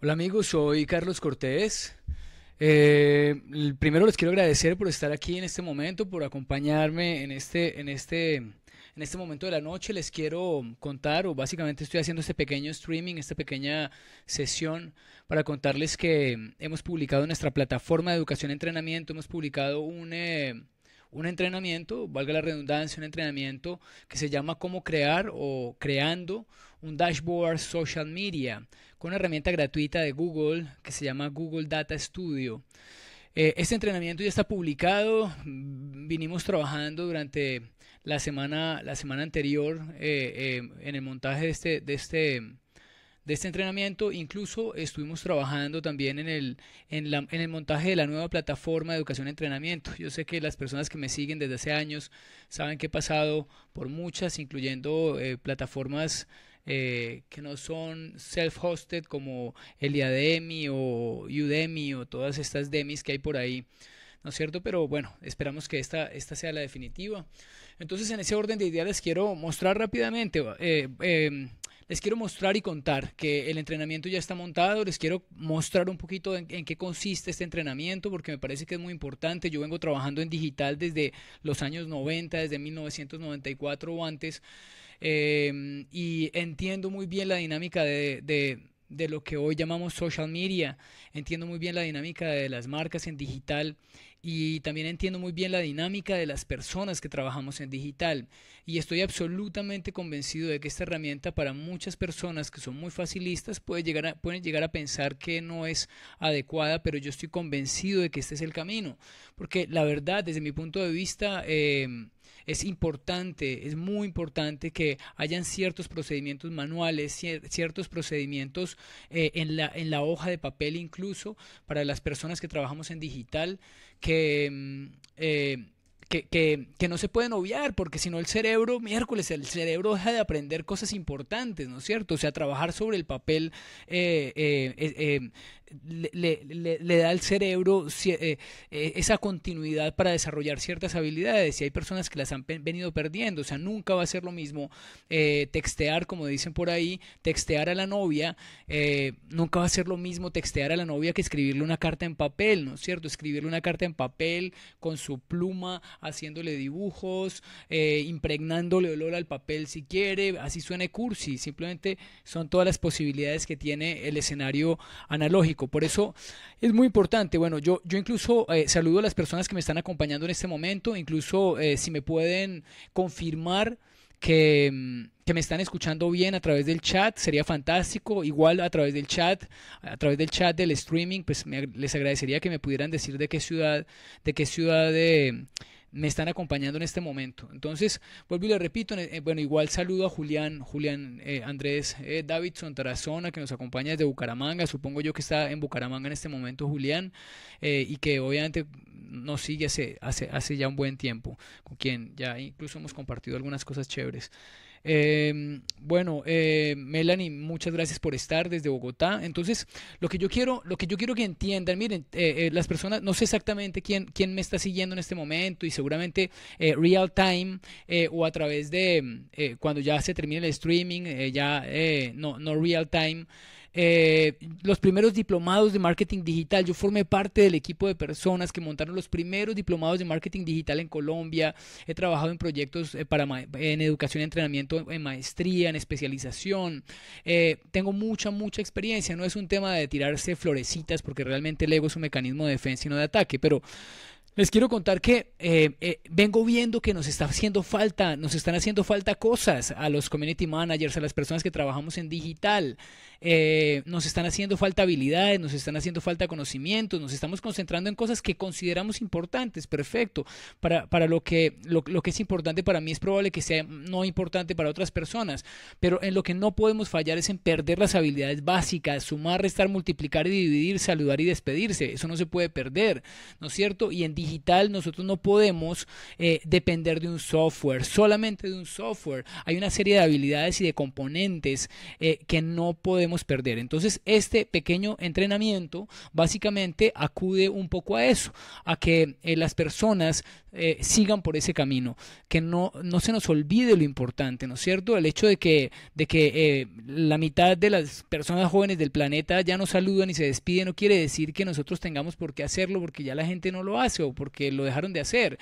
Hola amigos, soy Carlos Cortés. Eh, primero les quiero agradecer por estar aquí en este momento, por acompañarme en este, en este, en este momento de la noche. Les quiero contar, o básicamente estoy haciendo este pequeño streaming, esta pequeña sesión, para contarles que hemos publicado nuestra plataforma de educación y entrenamiento, hemos publicado un eh, un entrenamiento, valga la redundancia, un entrenamiento que se llama cómo crear o creando un dashboard social media con una herramienta gratuita de Google que se llama Google Data Studio. Eh, este entrenamiento ya está publicado, vinimos trabajando durante la semana, la semana anterior eh, eh, en el montaje de este, de este de este entrenamiento. Incluso estuvimos trabajando también en el, en, la, en el montaje de la nueva plataforma de educación y entrenamiento. Yo sé que las personas que me siguen desde hace años saben que he pasado por muchas, incluyendo eh, plataformas eh, que no son self-hosted como el Eliademi o Udemy o todas estas demis que hay por ahí. ¿No es cierto? Pero bueno, esperamos que esta, esta sea la definitiva. Entonces, en ese orden de ideas quiero mostrar rápidamente eh, em, les quiero mostrar y contar que el entrenamiento ya está montado, les quiero mostrar un poquito en, qué consiste este entrenamiento porque me parece que es muy importante. Yo vengo trabajando en digital desde los años 90, desde 1994 o antes, eh, y entiendo muy bien la dinámica de lo que hoy llamamos social media. Entiendo muy bien la dinámica de las marcas en digital y también entiendo muy bien la dinámica de las personas que trabajamos en digital y estoy absolutamente convencido de que esta herramienta para muchas personas que son muy facilistas puede llegar a, pueden llegar a pensar que no es adecuada, pero yo estoy convencido de que este es el camino, porque la verdad desde mi punto de vista... Eh, es importante, es muy importante que hayan ciertos procedimientos manuales, ciertos procedimientos eh, en, la, en la hoja de papel incluso para las personas que trabajamos en digital que mm, eh, que, que, no se pueden obviar, porque si no el cerebro, miércoles, el cerebro deja de aprender cosas importantes, ¿no es cierto? O sea, trabajar sobre el papel eh, eh, eh, le, le, da al cerebro esa continuidad para desarrollar ciertas habilidades y hay personas que las han venido perdiendo, o sea, nunca va a ser lo mismo textear, como dicen por ahí, textear a la novia, nunca va a ser lo mismo textear a la novia que escribirle una carta en papel, ¿no es cierto? Escribirle una carta en papel con su pluma, haciéndole dibujos, eh, impregnándole olor al papel si quiere, así suene cursi, simplemente son todas las posibilidades que tiene el escenario analógico. Por eso es muy importante, bueno, yo, yo incluso eh, saludo a las personas que me están acompañando en este momento, incluso eh, si me pueden confirmar. Mm, que, me están escuchando bien a través del chat, sería fantástico. Igual a través del chat, a través del chat del streaming, pues les agradecería que me pudieran decir de qué ciudad, de qué ciudad de, me están acompañando en este momento. Entonces, vuelvo y le repito, eh, eh, bueno, igual saludo a Julián, Julián eh, Andrés David Davidson Tarazona, que nos acompaña desde Bucaramanga, supongo yo que está en Bucaramanga en este momento Julián, y que obviamente nos sigue hace, hace, ya un buen tiempo, con quien ya incluso hemos compartido algunas cosas chéveres. Em, bueno, eh, Melanie, muchas gracias por estar desde Bogotá. Entonces, lo que yo quiero, lo que yo quiero que entiendan, miren, eh, eh, las personas, no sé exactamente quién, quién me está siguiendo en este momento y seguramente real time o a través de cuando ya se termine el streaming, ya no, no real time eh, los primeros diplomados de marketing digital. Yo formé parte del equipo de personas que montaron los primeros diplomados de marketing digital en Colombia. He trabajado en proyectos eh, para en educación y entrenamiento, en maestría, en especialización. Eh, tengo mucha, mucha experiencia. No es un tema de tirarse florecitas porque realmente el ego es un mecanismo de defensa y no de ataque, pero... Les quiero contar que eh, eh vengo viendo que nos está haciendo falta, nos están haciendo falta cosas a los community managers, a las personas que trabajamos en digital. Eh, nos están haciendo falta habilidades, nos están haciendo falta conocimientos, nos estamos concentrando en cosas que consideramos importantes, perfecto. Para, lo, que, lo, que es importante para mí es probable que sea no importante para otras personas, pero en lo que no podemos fallar es en perder las habilidades básicas, sumar, restar, multiplicar y dividir, saludar y despedirse. Eso no se puede perder, ¿no es cierto? Y en digital nosotros no podemos eh, depender de un software, solamente de un software. Hay una serie de habilidades y de componentes eh, que no podemos perder. Entonces, este pequeño entrenamiento básicamente acude un poco a eso, a que eh, las personas eh, sigan por ese camino, que no, no se nos olvide lo importante, ¿no es cierto? El hecho de que, de que eh, la mitad de las personas jóvenes del planeta ya no saludan y se despiden no quiere decir que nosotros tengamos por qué hacerlo porque ya la gente no lo hace o porque lo dejaron de hacer.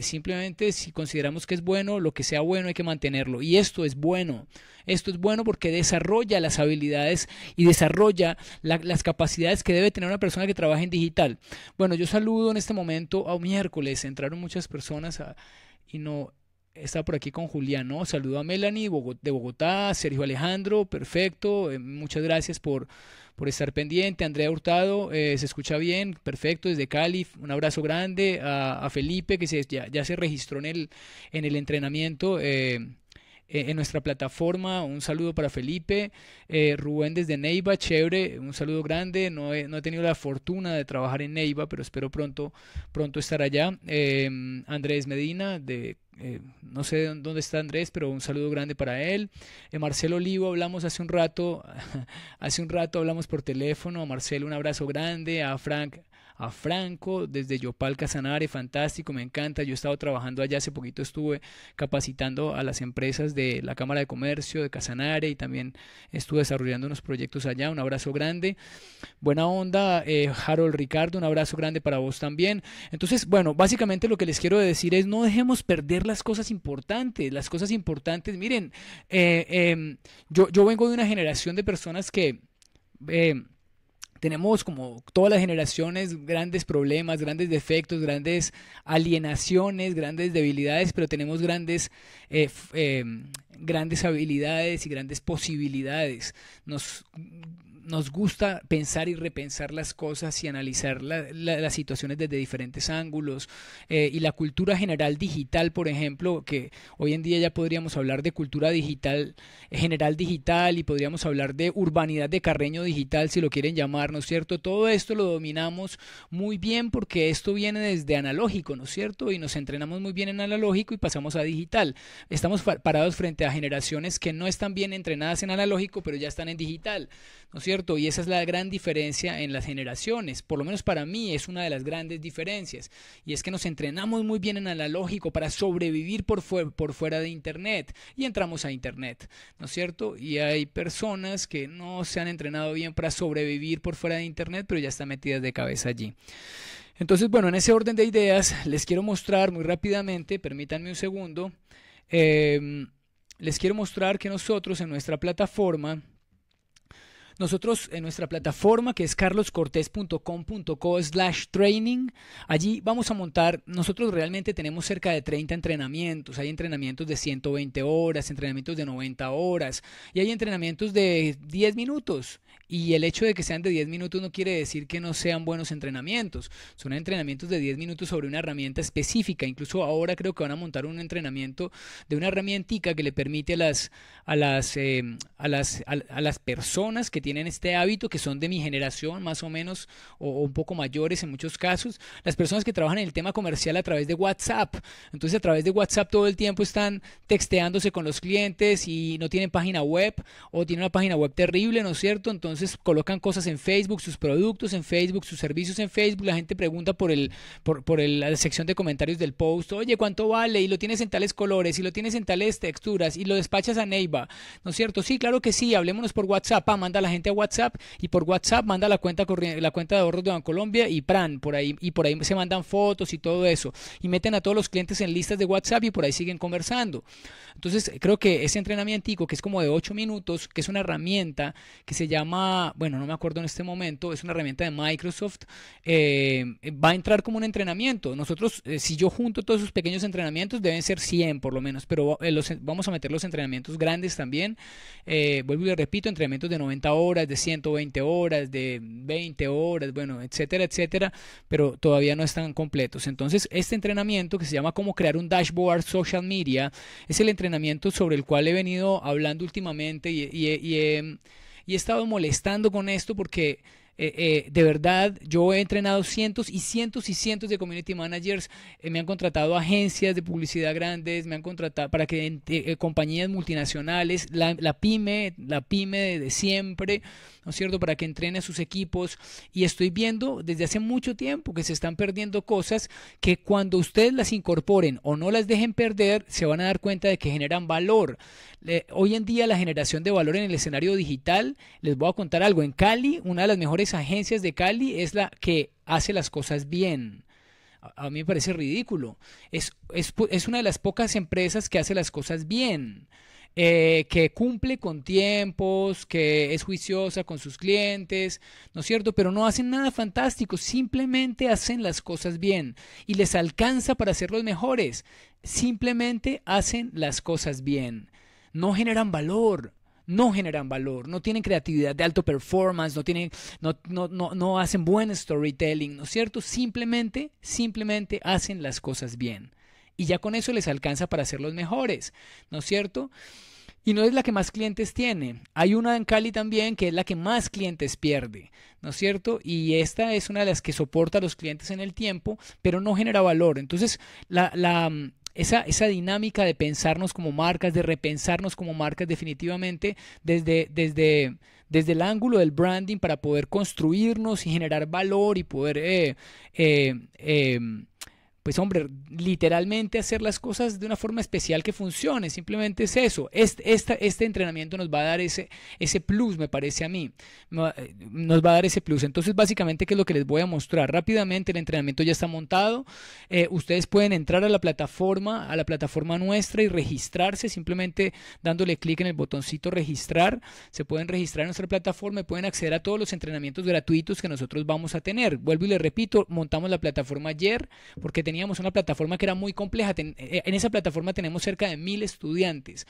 simplemente si consideramos que es bueno, lo que sea bueno hay que mantenerlo. Y esto es bueno, esto es bueno porque desarrolla las habilidades y desarrolla las capacidades que debe tener una persona que trabaja en digital. Bueno, yo saludo en este momento a un miércoles, entraron muchas personas y no, está por aquí con Julián, Saludo a Melanie de Bogotá, Sergio Alejandro, perfecto, eh, muchas gracias por, estar pendiente, Andrea Hurtado, eh, se escucha bien, perfecto, desde Cali, un abrazo grande a, Felipe que se, ya, se registró en el, en el entrenamiento. Eh, eh, en nuestra plataforma. Un saludo para Felipe, eh, Rubén desde Neiva, chévere, un saludo grande. No he, tenido la fortuna de trabajar en Neiva, pero espero pronto, pronto estar allá. Em, Andrés Medina, de eh, no sé dónde está Andrés, pero un saludo grande para él. Marcelo Olivo, hablamos hace un rato, hace un rato hablamos por teléfono. A Marcelo, un abrazo grande. A Frank a Franco desde Yopal Casanare, fantástico, me encanta. Yo he estado trabajando allá, hace poquito estuve capacitando a las empresas de la Cámara de Comercio de Casanare y también estuve desarrollando unos proyectos allá. Un abrazo grande. Buena onda, eh, Harold Ricardo, un abrazo grande para vos también. Entonces, bueno, básicamente lo que les quiero decir es no dejemos perder las cosas importantes. Las cosas importantes, miren, eh, em, yo, vengo de una generación de personas que... Eh, tenemos como todas las generaciones grandes problemas, grandes defectos, grandes alienaciones, grandes debilidades, pero tenemos grandes, eh, eh, grandes habilidades y grandes posibilidades. Nos nos gusta pensar y repensar las cosas y analizar las situaciones desde diferentes ángulos. Eh, y la cultura general digital, por ejemplo, que hoy en día ya podríamos hablar de cultura digital, general digital, y podríamos hablar de urbanidad de carreño digital, si lo quieren llamar, ¿no es cierto? Todo esto lo dominamos muy bien porque esto viene desde analógico, ¿no es cierto? Y nos entrenamos muy bien en analógico y pasamos a digital. Estamos parados frente a generaciones que no están bien entrenadas en analógico, pero ya están en digital, ¿no es cierto? Y esa es la gran diferencia en las generaciones, por lo menos para mí es una de las grandes diferencias, y es que nos entrenamos muy bien en analógico para sobrevivir por, por fuera de Internet, y entramos a Internet, ¿no es cierto? Y hay personas que no se han entrenado bien para sobrevivir por fuera de Internet, pero ya están metidas de cabeza allí. Entonces, bueno, en ese orden de ideas, les quiero mostrar muy rápidamente, permítanme un segundo, em, les quiero mostrar que nosotros en nuestra plataforma nosotros en nuestra plataforma que es carloscortés.com.co slash training, allí vamos a montar, nosotros realmente tenemos cerca de 30 entrenamientos, hay entrenamientos de 120 horas, entrenamientos de 90 horas y hay entrenamientos de 10 minutos. Y el hecho de que sean de 10 minutos no quiere decir que no sean buenos entrenamientos. Son entrenamientos de 10 minutos sobre una herramienta específica. Incluso ahora creo que van a montar un entrenamiento de una herramientica que le permite a las, a las, eh, las, a las personas que tienen tienen este hábito, que son de mi generación más o menos, o, un poco mayores en muchos casos, las personas que trabajan en el tema comercial a través de WhatsApp. Entonces a través de WhatsApp todo el tiempo están texteándose con los clientes y no tienen página web o tienen una página web terrible, ¿no es cierto? Entonces colocan cosas en Facebook, sus productos en Facebook, sus servicios en Facebook, la gente pregunta por, el, por, la sección de comentarios del post, oye, ¿cuánto vale? Y lo tienes en tales colores, y lo tienes en tales texturas, y lo despachas a Neiva, ¿no es cierto? Sí, claro que sí, hablémonos por WhatsApp, ah, manda la gente a WhatsApp y por WhatsApp manda la cuenta, la cuenta de ahorros de Bancolombia y PRAN, por ahí, y por ahí se mandan fotos y todo eso. Y meten a todos los clientes en listas de WhatsApp y por ahí siguen conversando. Entonces, creo que ese entrenamiento que es como de 8 minutos, que es una herramienta que se llama, bueno, no me acuerdo en este momento, es una herramienta de Microsoft, eh, va a entrar como un entrenamiento. Nosotros, eh, si yo junto todos esos pequeños entrenamientos, deben ser 100 por lo menos, pero eh, los, vamos a meter los entrenamientos grandes también. vuelvo y repito, entrenamientos de 90 horas horas, de 120 horas, de 20 horas, bueno, etcétera, etcétera, pero todavía no están completos. Entonces, este entrenamiento que se llama cómo crear un dashboard social media es el entrenamiento sobre el cual he venido hablando últimamente y, y he estado molestando con esto porque eh, eh, de verdad, yo he entrenado cientos y cientos y cientos de community managers. Eh, me han contratado agencias de publicidad grandes, me han contratado para que compañías multinacionales, la, pyme, la pyme de siempre para que entrene a sus equipos. Y estoy viendo desde hace mucho tiempo que se están perdiendo cosas que cuando ustedes las incorporen o no las dejen perder, se van a dar cuenta de que generan valor. hoy en día la generación de valor en el escenario digital, les voy a contar algo, en Cali, una de las mejores agencias de Cali es la que hace las cosas bien. A, mí me parece ridículo. Es, es, es una de las pocas empresas que hace las cosas bien. Eh, que cumple con tiempos, que es juiciosa con sus clientes, ¿no es cierto? Pero no hacen nada fantástico, simplemente hacen las cosas bien y les alcanza para ser los mejores. Simplemente hacen las cosas bien. No generan valor, no generan valor, no tienen creatividad de alto performance, no, tienen, no, no, no hacen buen storytelling, ¿no es cierto? Simplemente, simplemente hacen las cosas bien y ya con eso les alcanza para ser los mejores, ¿no es cierto? Y no es la que más clientes tiene. Hay una en Cali también que es la que más clientes pierde, ¿no es cierto? Y esta es una de las que soporta a los clientes en el tiempo, pero no genera valor. Entonces, la, mm, esa, dinámica de pensarnos como marcas, de repensarnos como marcas definitivamente desde, el ángulo del branding para poder construirnos y generar valor y poder... Eh, eh, eh, pues hombre, literalmente hacer las cosas de una forma especial que funcione, simplemente es eso. Este, entrenamiento nos va a dar ese, ese plus, me parece a mí, eh, nos va a dar ese plus. Entonces, básicamente, ¿qué es lo que les voy a mostrar? Rápidamente, el entrenamiento ya está montado, eh, ustedes pueden entrar a la plataforma, a la plataforma nuestra y registrarse, simplemente dándole clic en el botoncito registrar, se pueden registrar en nuestra plataforma y pueden acceder a todos los entrenamientos gratuitos que nosotros vamos a tener. Vuelvo y les repito, montamos la plataforma ayer porque teníamos una plataforma que era muy compleja. Eh, en esa plataforma tenemos cerca de mil estudiantes.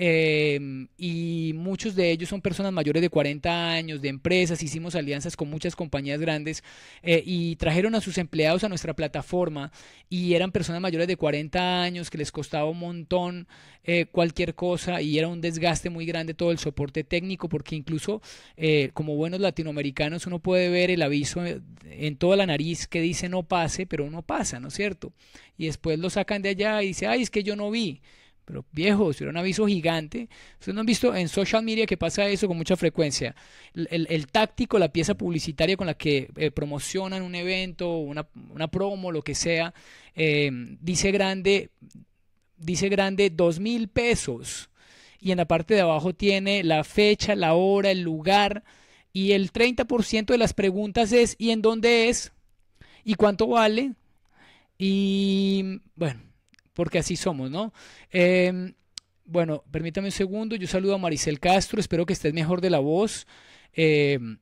Eh, y muchos de ellos son personas mayores de 40 años, de empresas, hicimos alianzas con muchas compañías grandes eh, y trajeron a sus empleados a nuestra plataforma y eran personas mayores de 40 años que les costaba un montón eh, cualquier cosa y era un desgaste muy grande todo el soporte técnico porque incluso eh, como buenos latinoamericanos uno puede ver el aviso eh, en toda la nariz que dice no pase, pero uno pasa, ¿no es cierto? Y después lo sacan de allá y dice, ay, es que yo no vi. Pero viejo, si era un aviso gigante. Ustedes no han visto en social media que pasa eso con mucha frecuencia. El, táctico, la pieza publicitaria con la que eh, promocionan un evento, una, promo, lo que sea, eh, dice grande, dice grande, dos mil pesos. Y en la parte de abajo tiene la fecha, la hora, el lugar. Y el 30% de las preguntas es, ¿y en dónde es? ¿Y cuánto vale? Y bueno porque así somos, ¿no? Em, bueno, permítame un segundo, yo saludo a Maricel Castro, espero que estés mejor de la voz. Em,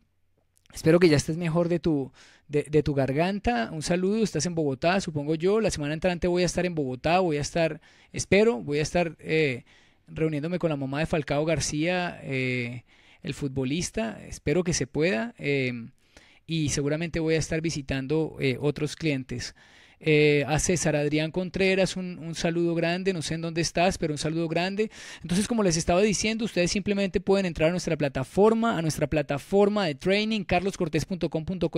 espero que ya estés mejor de tu, de, tu garganta. Un saludo, estás en Bogotá, supongo yo. La semana entrante voy a estar en Bogotá, voy a estar, espero, voy a estar eh, reuniéndome con la mamá de Falcao García, eh, el futbolista. Espero que se pueda. Em, y seguramente voy a estar visitando eh, otros clientes. Eh, a César Adrián Contreras, un, un, saludo grande, no sé en dónde estás, pero un saludo grande. Entonces, como les estaba diciendo, ustedes simplemente pueden entrar a nuestra plataforma, a nuestra plataforma de training, carloscortés.com.co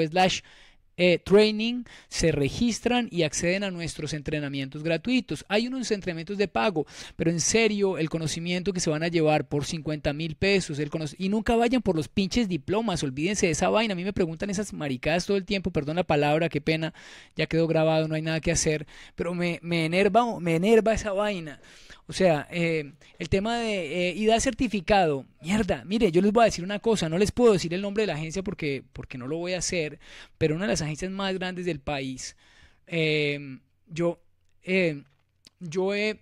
eh, training se registran y acceden a nuestros entrenamientos gratuitos. Hay unos entrenamientos de pago, pero en serio, el conocimiento que se van a llevar por 50 mil pesos, el y nunca vayan por los pinches diplomas, olvídense de esa vaina. A mí me preguntan esas maricadas todo el tiempo, perdón la palabra, qué pena, ya quedó grabado, no hay nada que hacer, pero me, me enerva, me enerva esa vaina. O sea, eh, el tema de ida eh, certificado, mierda, mire, yo les voy a decir una cosa, no les puedo decir el nombre de la agencia porque, porque no lo voy a hacer, pero una de las agencias más grandes del país, eh, yo, yo he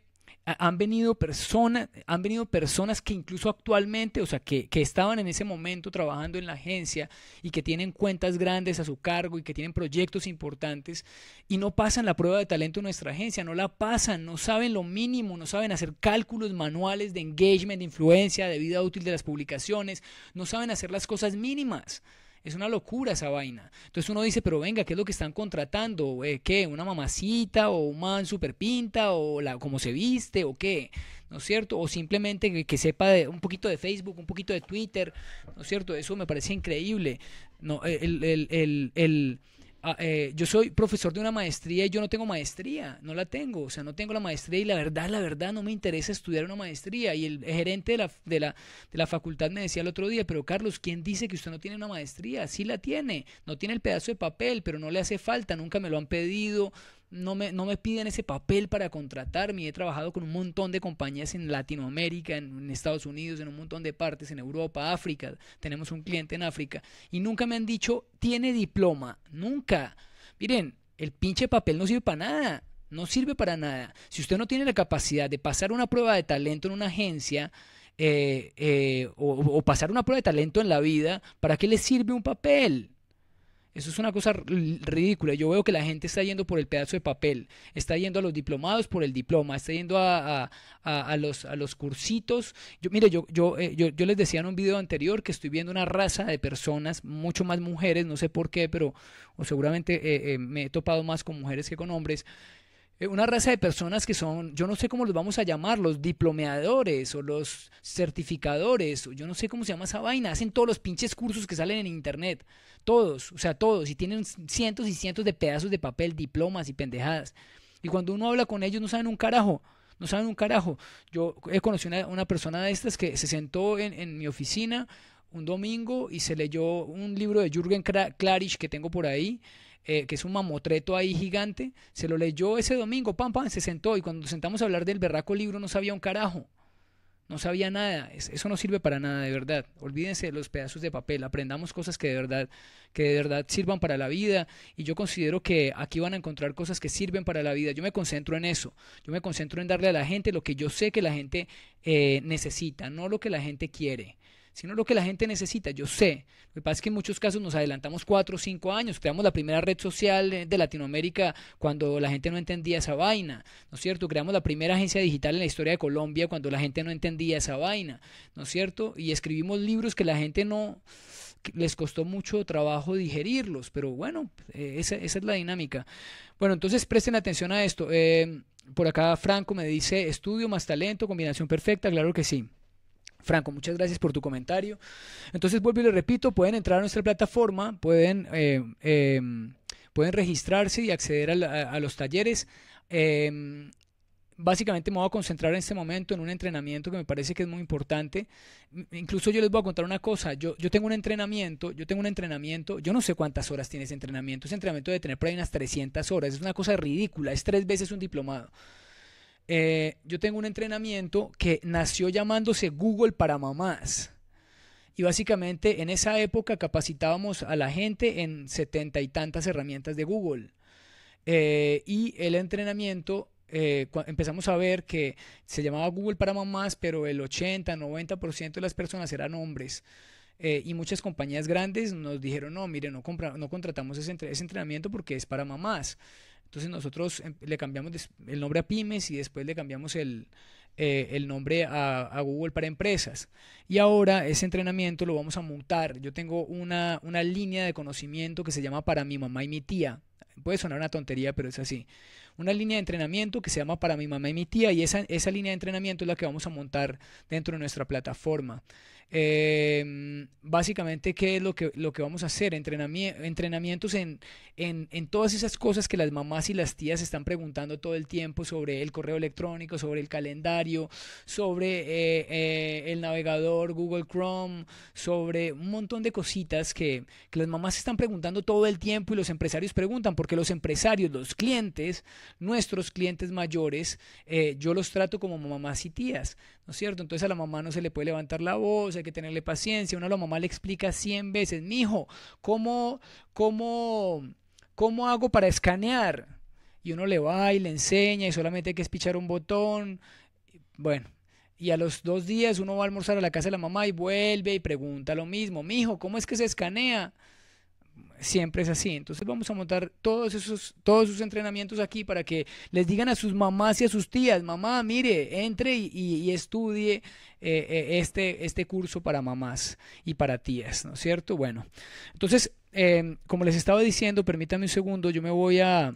han venido personas, han venido personas que incluso actualmente, o sea, que, que, estaban en ese momento trabajando en la agencia y que tienen cuentas grandes a su cargo y que tienen proyectos importantes y no pasan la prueba de talento en nuestra agencia, no la pasan, no saben lo mínimo, no saben hacer cálculos manuales de engagement, de influencia, de vida útil de las publicaciones, no saben hacer las cosas mínimas. Es una locura esa vaina. Entonces uno dice, pero venga, ¿qué es lo que están contratando? Eh, ¿Qué? ¿Una mamacita o un man super pinta o la, cómo se viste o qué? ¿No es cierto? O simplemente que, sepa de, un poquito de Facebook, un poquito de Twitter, ¿no es cierto? Eso me parecía increíble. No, el Ah, eh, yo soy profesor de una maestría y yo no tengo maestría, no la tengo, o sea, no tengo la maestría y la verdad, la verdad, no me interesa estudiar una maestría. Y el gerente de la, de la, de la facultad me decía el otro día, pero Carlos, ¿quién dice que usted no tiene una maestría? Sí la tiene, no tiene el pedazo de papel, pero no le hace falta, nunca me lo han pedido, no me, no me piden ese papel para contratarme. He trabajado con un montón de compañías en Latinoamérica, en, Estados Unidos, en un montón de partes, en Europa, África. Tenemos un cliente en África. Y nunca me han dicho, tiene diploma. Nunca. Miren, el pinche papel no sirve para nada. No sirve para nada. Si usted no tiene la capacidad de pasar una prueba de talento en una agencia, eh, eh, o, o pasar una prueba de talento en la vida, ¿para qué le sirve un papel? Eso es una cosa ridícula. Yo veo que la gente está yendo por el pedazo de papel, está yendo a los diplomados por el diploma, está yendo a, los, a los cursitos. Yo, mire, yo, eh, yo, yo, les decía en un video anterior que estoy viendo una raza de personas, mucho más mujeres, no sé por qué, pero o seguramente eh, eh, me he topado más con mujeres que con hombres eh, una raza de personas que son, yo no sé cómo los vamos a llamar, los diplomeadores o los certificadores, o yo no sé cómo se llama esa vaina, hacen todos los pinches cursos que salen en internet, todos, o sea, todos, y tienen cientos y cientos de pedazos de papel, diplomas y pendejadas. Y cuando uno habla con ellos no saben un carajo, no saben un carajo. Yo he conocido una, una persona de estas que se sentó en, mi oficina un domingo y se leyó un libro de Jürgen Klarisch que tengo por ahí eh, que es un mamotreto ahí gigante, se lo leyó ese domingo, pam, pam, se sentó y cuando sentamos a hablar del berraco libro no sabía un carajo. No sabía nada, eso no sirve para nada de verdad. Olvídense de los pedazos de papel, aprendamos cosas que de verdad que de verdad sirvan para la vida y yo considero que aquí van a encontrar cosas que sirven para la vida. Yo me concentro en eso. Yo me concentro en darle a la gente lo que yo sé que la gente eh, necesita, no lo que la gente quiere sino lo que la gente necesita. Yo sé, lo que pasa es que en muchos casos nos adelantamos cuatro o cinco años, creamos la primera red social eh, de Latinoamérica cuando la gente no entendía esa vaina, ¿no es cierto? Creamos la primera agencia digital en la historia de Colombia cuando la gente no entendía esa vaina, ¿no es cierto? Y escribimos libros que la gente no les costó mucho trabajo digerirlos, pero bueno, eh, esa, es la dinámica. Bueno, entonces presten atención a esto. Eh, por acá Franco me dice, estudio más talento, combinación perfecta, claro que sí. Franco, muchas gracias por tu comentario. Entonces, vuelvo y le repito, pueden entrar a nuestra plataforma, pueden, eh, em, pueden registrarse y acceder a, los talleres. Em, básicamente me voy a concentrar en este momento en un entrenamiento que me parece que es muy importante. Incluso yo les voy a contar una cosa, yo, yo tengo un entrenamiento, yo tengo un entrenamiento, yo no sé cuántas horas tiene ese entrenamiento, ese entrenamiento debe tener por unas 300 horas, es una cosa ridícula, es tres veces un diplomado. Eh, yo tengo un entrenamiento que nació llamándose Google para mamás. Y básicamente en esa época capacitábamos a la gente en setenta y tantas herramientas de Google. Eh, y el entrenamiento eh, empezamos a ver que se llamaba Google para mamás, pero el 80, 90% de las personas eran hombres. y muchas compañías grandes nos dijeron, no, mire, no, no contratamos ese, entrenamiento porque es para mamás. Entonces nosotros em, le cambiamos el nombre a pymes y después le cambiamos el, eh, nombre a, Google para empresas. Y ahora ese entrenamiento lo vamos a montar. Yo tengo una, línea de conocimiento que se llama para mi mamá y mi tía. Puede sonar una tontería, pero es así. Una línea de entrenamiento que se llama para mi mamá y mi tía y esa, esa línea de entrenamiento es la que vamos a montar dentro de nuestra plataforma. Em, básicamente, ¿qué es lo que, lo que vamos a hacer? entrenamientos en, en, todas esas cosas que las mamás y las tías están preguntando todo el tiempo sobre el correo electrónico, sobre el calendario, sobre eh, eh, el navegador Google Chrome, sobre un montón de cositas que, que las mamás están preguntando todo el tiempo y los empresarios preguntan, porque los empresarios, los clientes, nuestros clientes mayores, eh, yo los trato como mamás y tías. ¿No es cierto? Entonces a la mamá no se le puede levantar la voz, hay que tenerle paciencia. Uno a la mamá le explica 100 veces, mijo, ¿cómo, cómo, cómo hago para escanear? Y uno le va y le enseña y solamente hay que espichar un botón. Bueno, y a los dos días uno va a almorzar a la casa de la mamá y vuelve y pregunta lo mismo, mi hijo, ¿cómo es que se escanea? Siempre es así. Entonces vamos a montar todos esos, todos sus entrenamientos aquí para que les digan a sus mamás y a sus tías, mamá, mire, entre y, estudie eh, eh, este, este curso para mamás y para tías, ¿no es cierto? Bueno, entonces, eh, como les estaba diciendo, permítanme un segundo, yo me voy a,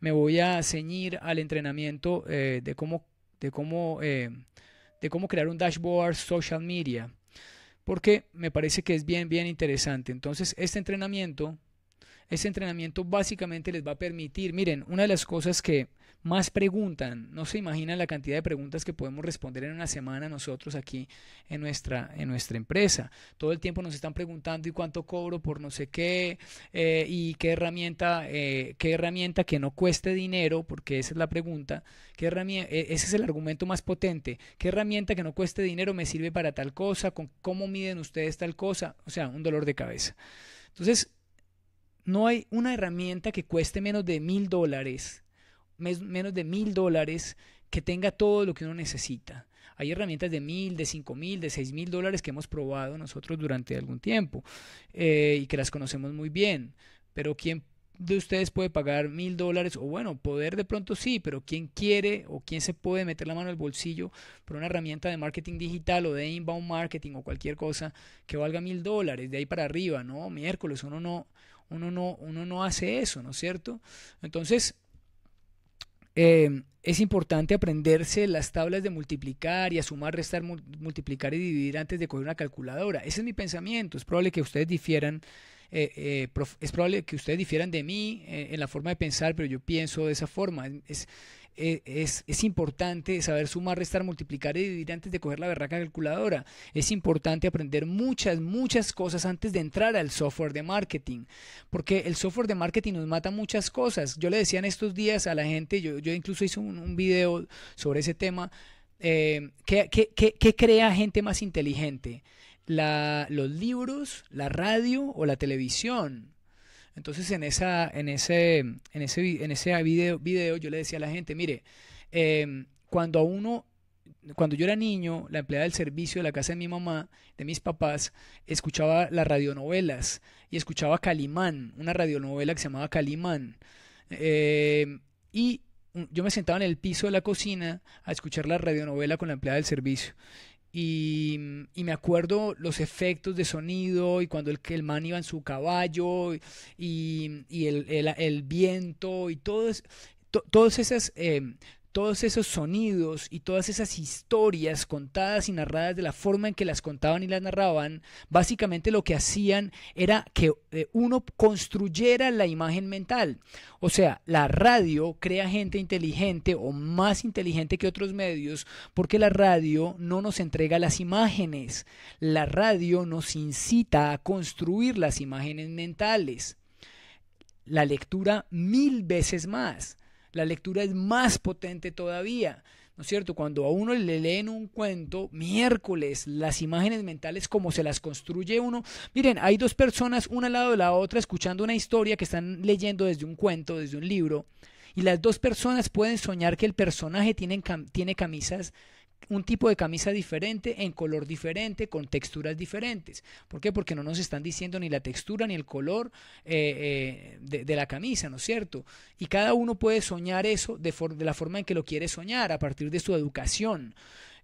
me voy a ceñir al entrenamiento de cómo, de cómo, de cómo crear un dashboard social media porque me parece que es bien, bien interesante. Entonces, este entrenamiento, este entrenamiento básicamente les va a permitir, miren, una de las cosas que más preguntan. No se imaginan la cantidad de preguntas que podemos responder en una semana nosotros aquí en nuestra, en nuestra empresa. Todo el tiempo nos están preguntando y cuánto cobro por no sé qué eh, y qué herramienta, eh, qué herramienta que no cueste dinero, porque esa es la pregunta. ¿Qué herramienta, e, ese es el argumento más potente. ¿Qué herramienta que no cueste dinero me sirve para tal cosa? ¿Cómo miden ustedes tal cosa? O sea, un dolor de cabeza. Entonces, no hay una herramienta que cueste menos de mil dólares menos de mil dólares que tenga todo lo que uno necesita. Hay herramientas de mil, de cinco mil, de seis mil dólares que hemos probado nosotros durante algún tiempo eh, y que las conocemos muy bien. Pero ¿quién de ustedes puede pagar mil dólares? O bueno, poder de pronto sí, pero ¿quién quiere o quién se puede meter la mano al bolsillo por una herramienta de marketing digital o de inbound marketing o cualquier cosa que valga mil dólares de ahí para arriba? No, miércoles, uno no, uno no, uno no hace eso, ¿no es cierto? Entonces, eh, es importante aprenderse las tablas de multiplicar y a sumar, restar, multiplicar y dividir antes de coger una calculadora. Ese es mi pensamiento. Es probable que ustedes difieran, eh, eh, es probable que ustedes difieran de mí eh, en la forma de pensar, pero yo pienso de esa forma. Es, eh, es, importante saber sumar, restar, multiplicar y dividir antes de coger la berraca calculadora. Es importante aprender muchas, muchas cosas antes de entrar al software de marketing, porque el software de marketing nos mata muchas cosas. Yo le decía en estos días a la gente, yo, incluso hice un, video sobre ese tema, eh, ¿qué, qué, crea gente más inteligente? La, ¿Los libros, la radio o la televisión? Entonces en, esa, en, ese, en, ese, en ese video, yo le decía a la gente, mire, em, cuando a uno cuando yo era niño, la empleada del servicio de la casa de mi mamá, de mis papás, escuchaba las radionovelas y escuchaba Calimán, una radionovela que se llamaba Calimán. Em, y yo me sentaba en el piso de la cocina a escuchar la radionovela con la empleada del servicio. Y, me acuerdo los efectos de sonido y cuando el, el man iba en su caballo y, el, viento y todo, todas esas eh, todos esos sonidos y todas esas historias contadas y narradas de la forma en que las contaban y las narraban, básicamente lo que hacían era que eh, uno construyera la imagen mental. O sea, la radio crea gente inteligente o más inteligente que otros medios porque la radio no nos entrega las imágenes. La radio nos incita a construir las imágenes mentales. La lectura mil veces más la lectura es más potente todavía. ¿No es cierto? Cuando a uno le leen un cuento, miércoles, las imágenes mentales como se las construye uno. Miren, hay dos personas, una al lado de la otra, escuchando una historia que están leyendo desde un cuento, desde un libro. Y las dos personas pueden soñar que el personaje tiene, tiene camisas un tipo de camisa diferente, en color diferente, con texturas diferentes. ¿Por qué? Porque no nos están diciendo ni la textura ni el color eh, eh, de, la camisa, ¿no es cierto? Y cada uno puede soñar eso de, de la forma en que lo quiere soñar, a partir de su educación.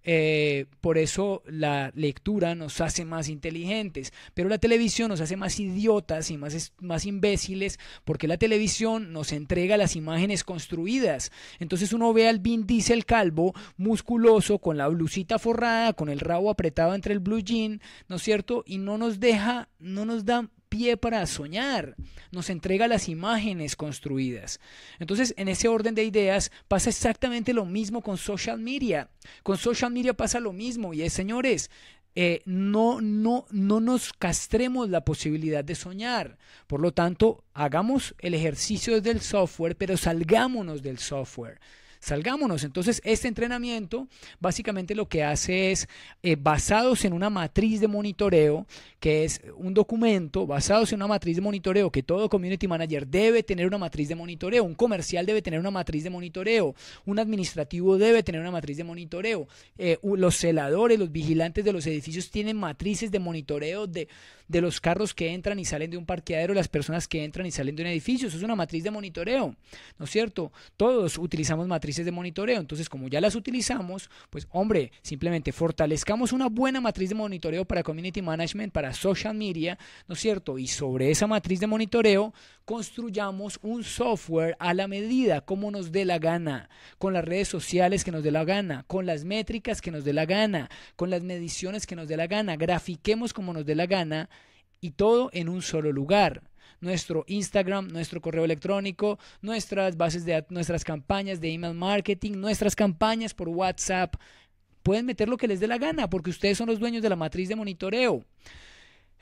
Eh, por eso la lectura nos hace más inteligentes, pero la televisión nos hace más idiotas y más, más imbéciles porque la televisión nos entrega las imágenes construidas. Entonces uno ve al Vin el calvo, musculoso, con la blusita forrada, con el rabo apretado entre el blue jean, ¿no es cierto? Y no nos deja, no nos da pie para soñar, nos entrega las imágenes construidas. Entonces, en ese orden de ideas pasa exactamente lo mismo con social media. Con social media pasa lo mismo y es, señores, eh, no, no, no nos castremos la posibilidad de soñar. Por lo tanto, hagamos el ejercicio del software, pero salgámonos del software salgámonos. Entonces, este entrenamiento básicamente lo que hace es, eh, basados en una matriz de monitoreo, que es un documento, basados en una matriz de monitoreo, que todo community manager debe tener una matriz de monitoreo, un comercial debe tener una matriz de monitoreo, un administrativo debe tener una matriz de monitoreo, eh, los celadores, los vigilantes de los edificios tienen matrices de monitoreo de, de los carros que entran y salen de un parqueadero, las personas que entran y salen de un edificio, eso es una matriz de monitoreo, ¿no es cierto? Todos utilizamos matrices de monitoreo. Entonces, como ya las utilizamos, pues hombre, simplemente fortalezcamos una buena matriz de monitoreo para community management, para social media, ¿no es cierto? Y sobre esa matriz de monitoreo, construyamos un software a la medida, como nos dé la gana, con las redes sociales que nos dé la gana, con las métricas que nos dé la gana, con las mediciones que nos dé la gana, grafiquemos como nos dé la gana y todo en un solo lugar nuestro Instagram, nuestro correo electrónico, nuestras bases de nuestras campañas de email marketing, nuestras campañas por WhatsApp. Pueden meter lo que les dé la gana porque ustedes son los dueños de la matriz de monitoreo.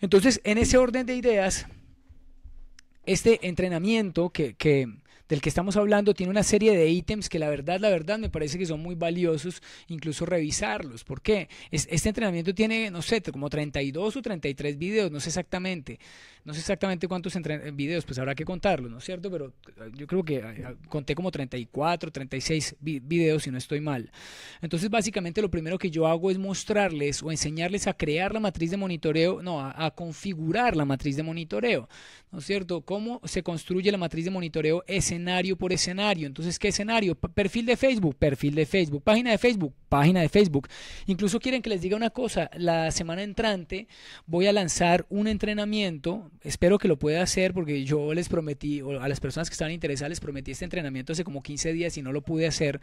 Entonces, en ese orden de ideas, este entrenamiento que, que, del que estamos hablando tiene una serie de ítems que la verdad, la verdad me parece que son muy valiosos incluso revisarlos. ¿Por qué? este entrenamiento tiene, no sé, como 32 o 33 videos, no sé exactamente. No sé exactamente cuántos eh, videos, pues habrá que contarlos, ¿no es cierto? Pero eh, yo creo que eh, conté como 34, 36 videos si no estoy mal. Entonces básicamente lo primero que yo hago es mostrarles o enseñarles a crear la matriz de monitoreo, no, a, configurar la matriz de monitoreo, ¿no es cierto? Cómo se construye la matriz de monitoreo esencialmente escenario por escenario. Entonces, ¿qué escenario? Perfil de Facebook, perfil de Facebook, página de Facebook, página de Facebook. Incluso quieren que les diga una cosa, la semana entrante voy a lanzar un entrenamiento, espero que lo pueda hacer porque yo les prometí, a las personas que estaban interesadas les prometí este entrenamiento hace como 15 días y no lo pude hacer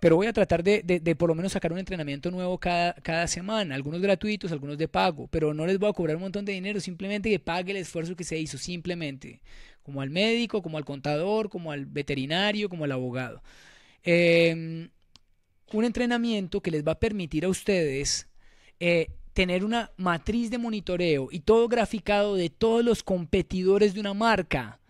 pero voy a tratar de, por lo menos sacar un entrenamiento nuevo cada, semana, algunos gratuitos, algunos de pago, pero no les voy a cobrar un montón de dinero, simplemente que pague el esfuerzo que se hizo, simplemente, como al médico, como al contador, como al veterinario, como al abogado. Em, un entrenamiento que les va a permitir a ustedes eh, tener una matriz de monitoreo y todo graficado de todos los competidores de una marca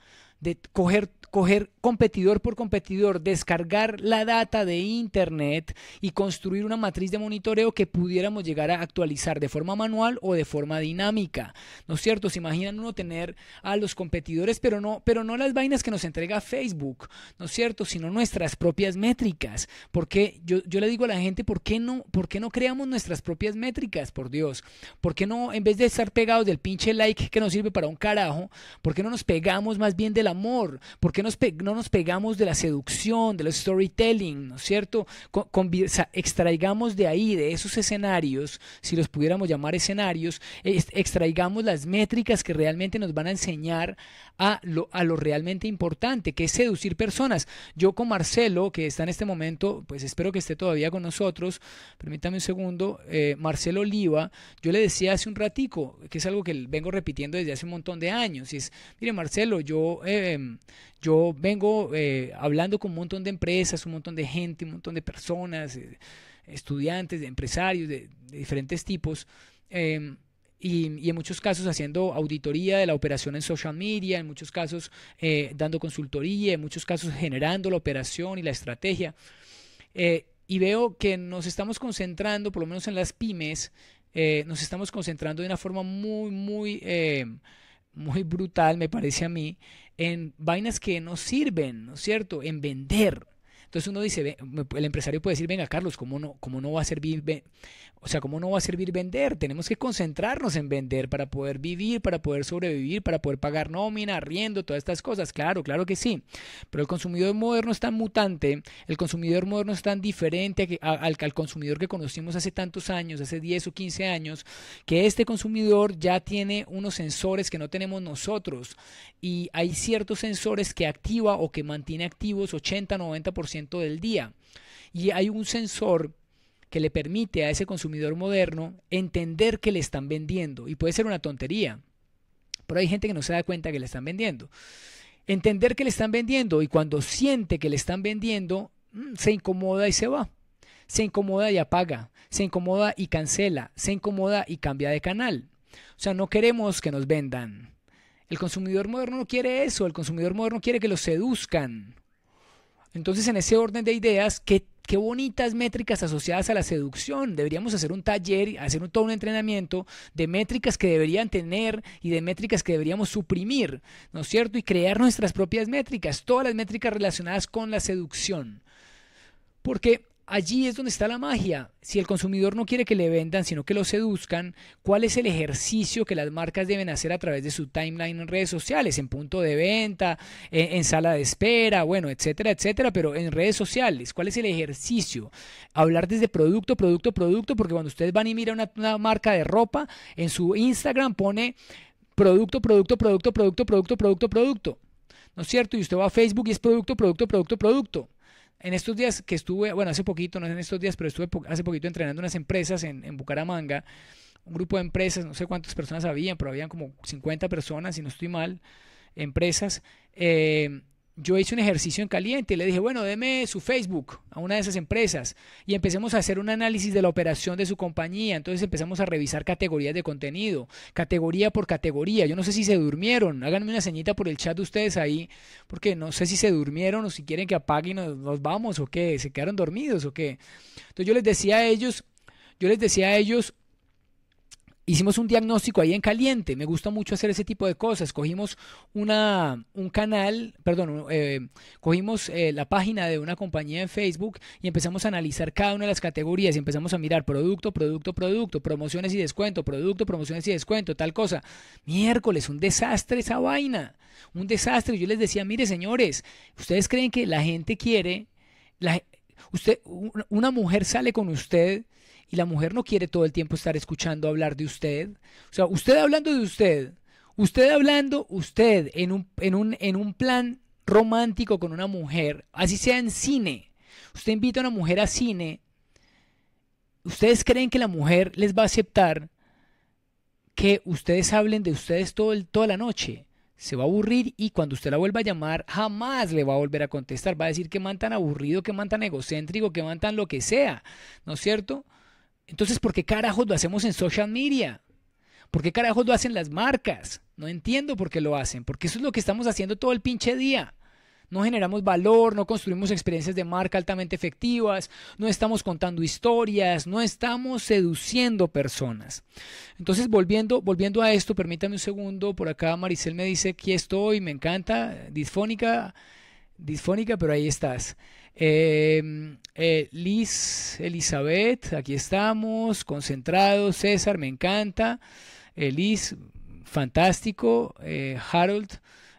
de coger, coger competidor por competidor, descargar la data de Internet y construir una matriz de monitoreo que pudiéramos llegar a actualizar de forma manual o de forma dinámica. ¿No es cierto? Se imaginan uno tener a los competidores, pero no, pero no las vainas que nos entrega Facebook, ¿no es cierto? Sino nuestras propias métricas. Porque yo, yo le digo a la gente, ¿por qué, no, ¿por qué no creamos nuestras propias métricas, por Dios? ¿Por qué no, en vez de estar pegados del pinche like que nos sirve para un carajo, ¿por qué no nos pegamos más bien de amor? ¿Por qué nos no nos pegamos de la seducción, de los storytelling, ¿no es cierto? extraigamos de ahí, de esos escenarios, si los pudiéramos llamar escenarios, extraigamos las métricas que realmente nos van a enseñar a lo, a lo realmente importante, que es seducir personas. Yo con Marcelo, que está en este momento, pues espero que esté todavía con nosotros, permítame un segundo, eh, Marcelo Oliva, yo le decía hace un ratico, que es algo que vengo repitiendo desde hace un montón de años, y es, mire Marcelo, yo... Eh, Em, yo vengo eh, hablando con un montón de empresas, un montón de gente, un montón de personas, eh, estudiantes, empresarios de, diferentes tipos. Em, y, en muchos casos haciendo auditoría de la operación en social media, en muchos casos eh, dando consultoría, en muchos casos generando la operación y la estrategia. y veo que nos estamos concentrando, por lo menos en las pymes, nos estamos concentrando de una forma muy, muy, em, muy brutal, me parece a mí, en vainas que no sirven, ¿no es cierto? En vender. Entonces uno dice, el empresario puede decir, venga Carlos, ¿cómo no, cómo no va a servir? o sea, ¿cómo no va a servir vender? Tenemos que concentrarnos en vender para poder vivir, para poder sobrevivir, para poder pagar nómina, arriendo, todas estas cosas. Claro, claro que sí. Pero el consumidor moderno es tan mutante, el consumidor moderno es tan diferente al, al consumidor que conocimos hace tantos años, hace 10 o 15 años, que este consumidor ya tiene unos sensores que no tenemos nosotros. Y hay ciertos sensores que activa o que mantiene activos 80, 90% del día. Y hay un sensor que le permite a ese consumidor moderno entender que le están vendiendo. Y puede ser una tontería, pero hay gente que no se da cuenta que le están vendiendo. Entender que le están vendiendo y cuando siente que le están vendiendo, mm, se incomoda y se va. Se incomoda y apaga. Se incomoda y cancela. Se incomoda y cambia de canal. O sea, no queremos que nos vendan. El consumidor moderno no quiere eso. El consumidor moderno quiere que lo seduzcan. Entonces, en ese orden de ideas, ¿qué, bonitas métricas asociadas a la seducción. Deberíamos hacer un taller, hacer un, todo un entrenamiento de métricas que deberían tener y de métricas que deberíamos suprimir, ¿no es cierto? Y crear nuestras propias métricas, todas las métricas relacionadas con la seducción. Porque allí es donde está la magia. Si el consumidor no quiere que le vendan, sino que lo seduzcan, ¿cuál es el ejercicio que las marcas deben hacer a través de su timeline en redes sociales, en punto de venta, en, sala de espera, bueno, etcétera, etcétera, pero en redes sociales? ¿Cuál es el ejercicio? Hablar desde producto, producto, producto, porque cuando ustedes van y miran una marca de ropa, en su Instagram pone producto, producto, producto, producto, producto, producto, producto. ¿No es cierto? Y usted va a Facebook y es producto, producto, producto, producto. En estos días que estuve, bueno, hace poquito, no es en estos días, pero estuve hace poquito entrenando unas empresas en, en Bucaramanga, un grupo de empresas, no sé cuántas personas habían, pero habían como 50 personas, si no estoy mal, empresas. Eh, yo hice un ejercicio en caliente, le dije, bueno, deme su Facebook a una de esas empresas y empecemos a hacer un análisis de la operación de su compañía. Entonces empezamos a revisar categorías de contenido, categoría por categoría. Yo no sé si se durmieron, háganme una señita por el chat de ustedes ahí, porque no sé si se durmieron o si quieren que apaguen nos, nos vamos o qué, se quedaron dormidos o qué. Entonces yo les decía a ellos, yo les decía a ellos hicimos un diagnóstico ahí en caliente. Me gusta mucho hacer ese tipo de cosas. Cogimos una, un canal, perdón, eh, cogimos eh, la página de una compañía en Facebook y empezamos a analizar cada una de las categorías y empezamos a mirar producto, producto, producto, promociones y descuento, producto, promociones y descuento, tal cosa. Miércoles, un desastre esa vaina. Un desastre. Yo les decía, mire señores, ¿ustedes creen que la gente quiere... La, usted, una mujer sale con usted y la mujer no quiere todo el tiempo estar escuchando hablar de usted. O sea, usted hablando de usted, usted hablando, usted en un, en un, plan romántico con una mujer, así sea en cine. Usted invita a una mujer a cine. ¿Ustedes creen que la mujer les va a aceptar que ustedes hablen de ustedes todo el, toda la noche? se va a aburrir y cuando usted la vuelva a llamar jamás le va a volver a contestar, va a decir que man tan aburrido, que man tan egocéntrico, que man tan lo que sea, ¿no es cierto? Entonces, ¿por qué carajos lo hacemos en social media? ¿Por qué carajos lo hacen las marcas? No entiendo por qué lo hacen, porque eso es lo que estamos haciendo todo el pinche día. No generamos valor, no construimos experiencias de marca altamente efectivas, no estamos contando historias, no estamos seduciendo personas. Entonces, volviendo, volviendo a esto, permítame un segundo, por acá Maricel me dice, aquí estoy, me encanta, disfónica, disfónica, pero ahí estás. Em, eh, Liz, Elizabeth, aquí estamos, concentrados, César, me encanta. Eh, Liz, fantástico. Eh, Harold,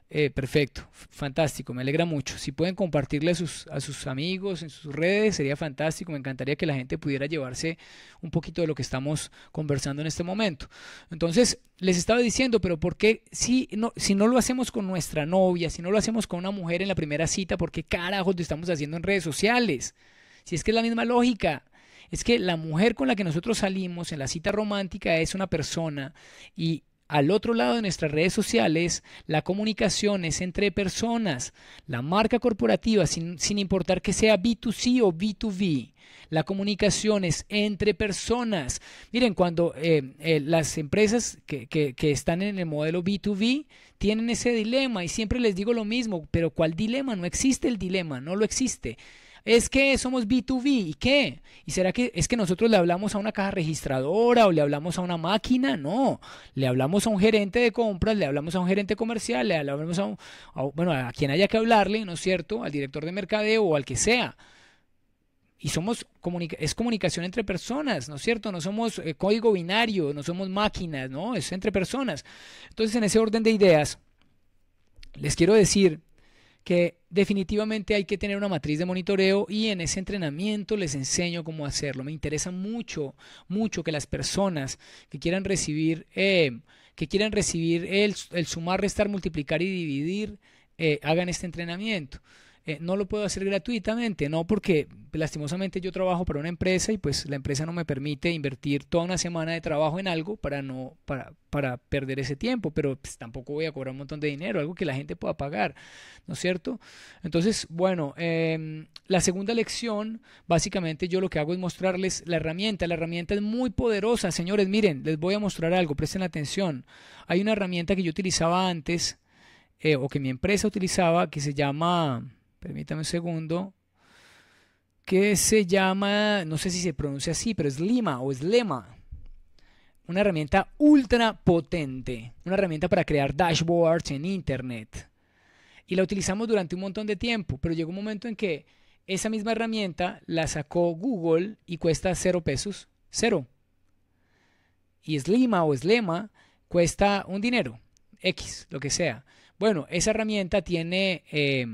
eh, perfecto, fantástico, me alegra mucho. Si pueden compartirle a sus, amigos en sus redes, sería fantástico. Me encantaría que la gente pudiera llevarse un poquito de lo que estamos conversando en este momento. Entonces, les estaba diciendo, pero ¿por qué si no, si no lo hacemos con nuestra novia, si no lo hacemos con una mujer en la primera cita, por qué carajos lo estamos haciendo en redes sociales? Si es que es la misma lógica es que la mujer con la que nosotros salimos en la cita romántica es una persona y al otro lado de nuestras redes sociales, la comunicación es entre personas. La marca corporativa, sin, importar que sea B2C o B2B, la comunicación es entre personas. Miren, cuando eh, eh, las empresas que, que, que están en el modelo B2B tienen ese dilema y siempre les digo lo mismo, pero ¿cuál dilema? No existe el dilema, no lo existe es que somos B2B, ¿y qué? ¿Y será que es que nosotros le hablamos a una caja registradora o le hablamos a una máquina? No, le hablamos a un gerente de compras, le hablamos a un gerente comercial, le hablamos a, bueno, a quien haya que hablarle, ¿no es cierto? Al director de mercadeo o al que sea y somos es comunicación entre personas, ¿no es cierto? No somos eh, código binario, no somos máquinas, ¿no? Es entre personas. Entonces, en ese orden de ideas, les quiero decir que definitivamente hay que tener una matriz de monitoreo y en ese entrenamiento les enseño cómo hacerlo. Me interesa mucho, mucho que las personas que quieran recibir, eh, que quieran recibir el, sumar, restar, multiplicar y dividir, eh, hagan este entrenamiento. Eh, no lo puedo hacer gratuitamente, no porque lastimosamente yo trabajo para una empresa y pues la empresa no me permite invertir toda una semana de trabajo en algo para no para, perder ese tiempo, pero pues, tampoco voy a cobrar un montón de dinero, algo que la gente pueda pagar, ¿no es cierto? Entonces, bueno, em, la segunda lección, básicamente yo lo que hago es mostrarles la herramienta, la herramienta es muy poderosa, señores, miren, les voy a mostrar algo, presten atención, hay una herramienta que yo utilizaba antes, eh, o que mi empresa utilizaba, que se llama permítame un segundo, que se llama, no sé si se pronuncia así, pero es Lima o es Lema. Una herramienta ultra potente, una herramienta para crear dashboards en Internet. Y la utilizamos durante un montón de tiempo, pero llegó un momento en que esa misma herramienta la sacó Google y cuesta cero pesos, cero. Y es Lima o es Lema, cuesta un dinero, X, lo que sea. Bueno, esa herramienta tiene eh,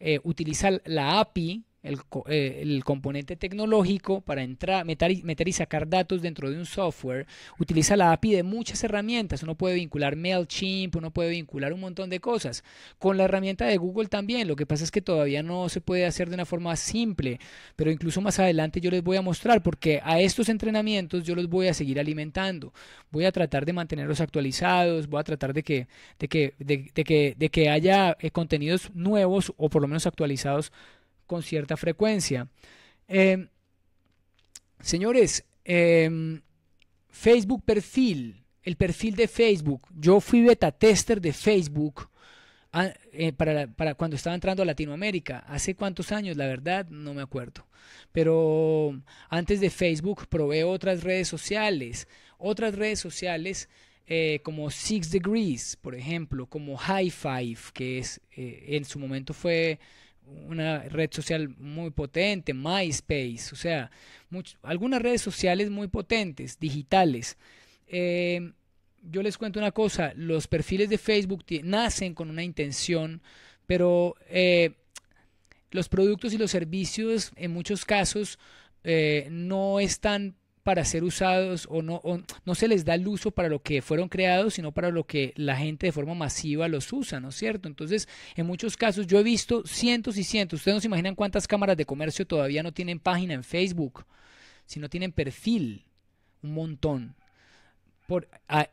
eh, utilizar la API eh, el, componente tecnológico para entrar, meter y, sacar datos dentro de un software, utiliza la API de muchas herramientas. Uno puede vincular MailChimp, uno puede vincular un montón de cosas. Con la herramienta de Google también. Lo que pasa es que todavía no se puede hacer de una forma simple, pero incluso más adelante yo les voy a mostrar porque a estos entrenamientos yo los voy a seguir alimentando. Voy a tratar de mantenerlos actualizados, voy a tratar de que, de que, de que, de que haya eh, contenidos nuevos o por lo menos actualizados con cierta frecuencia. Eh, señores, em, Facebook perfil, el perfil de Facebook. Yo fui beta tester de Facebook ah, eh, para, cuando estaba entrando a Latinoamérica. Hace cuántos años, la verdad, no me acuerdo. Pero antes de Facebook probé otras redes sociales. Otras redes sociales eh, como Six Degrees, por ejemplo, como High Five, que es, en su momento fue una red social muy potente, MySpace, o sea, algunas redes sociales muy potentes, digitales. Eh, yo les cuento una cosa, los perfiles de Facebook nacen con una intención, pero eh, los productos y los servicios en muchos casos eh, no están para ser usados o no, no se les da el uso para lo que fueron creados, sino para lo que la gente de forma masiva los usa, ¿no es cierto? Entonces, en muchos casos yo he visto cientos y cientos, ustedes no se imaginan cuántas cámaras de comercio todavía no tienen página en Facebook, si no tienen perfil, un montón. Por,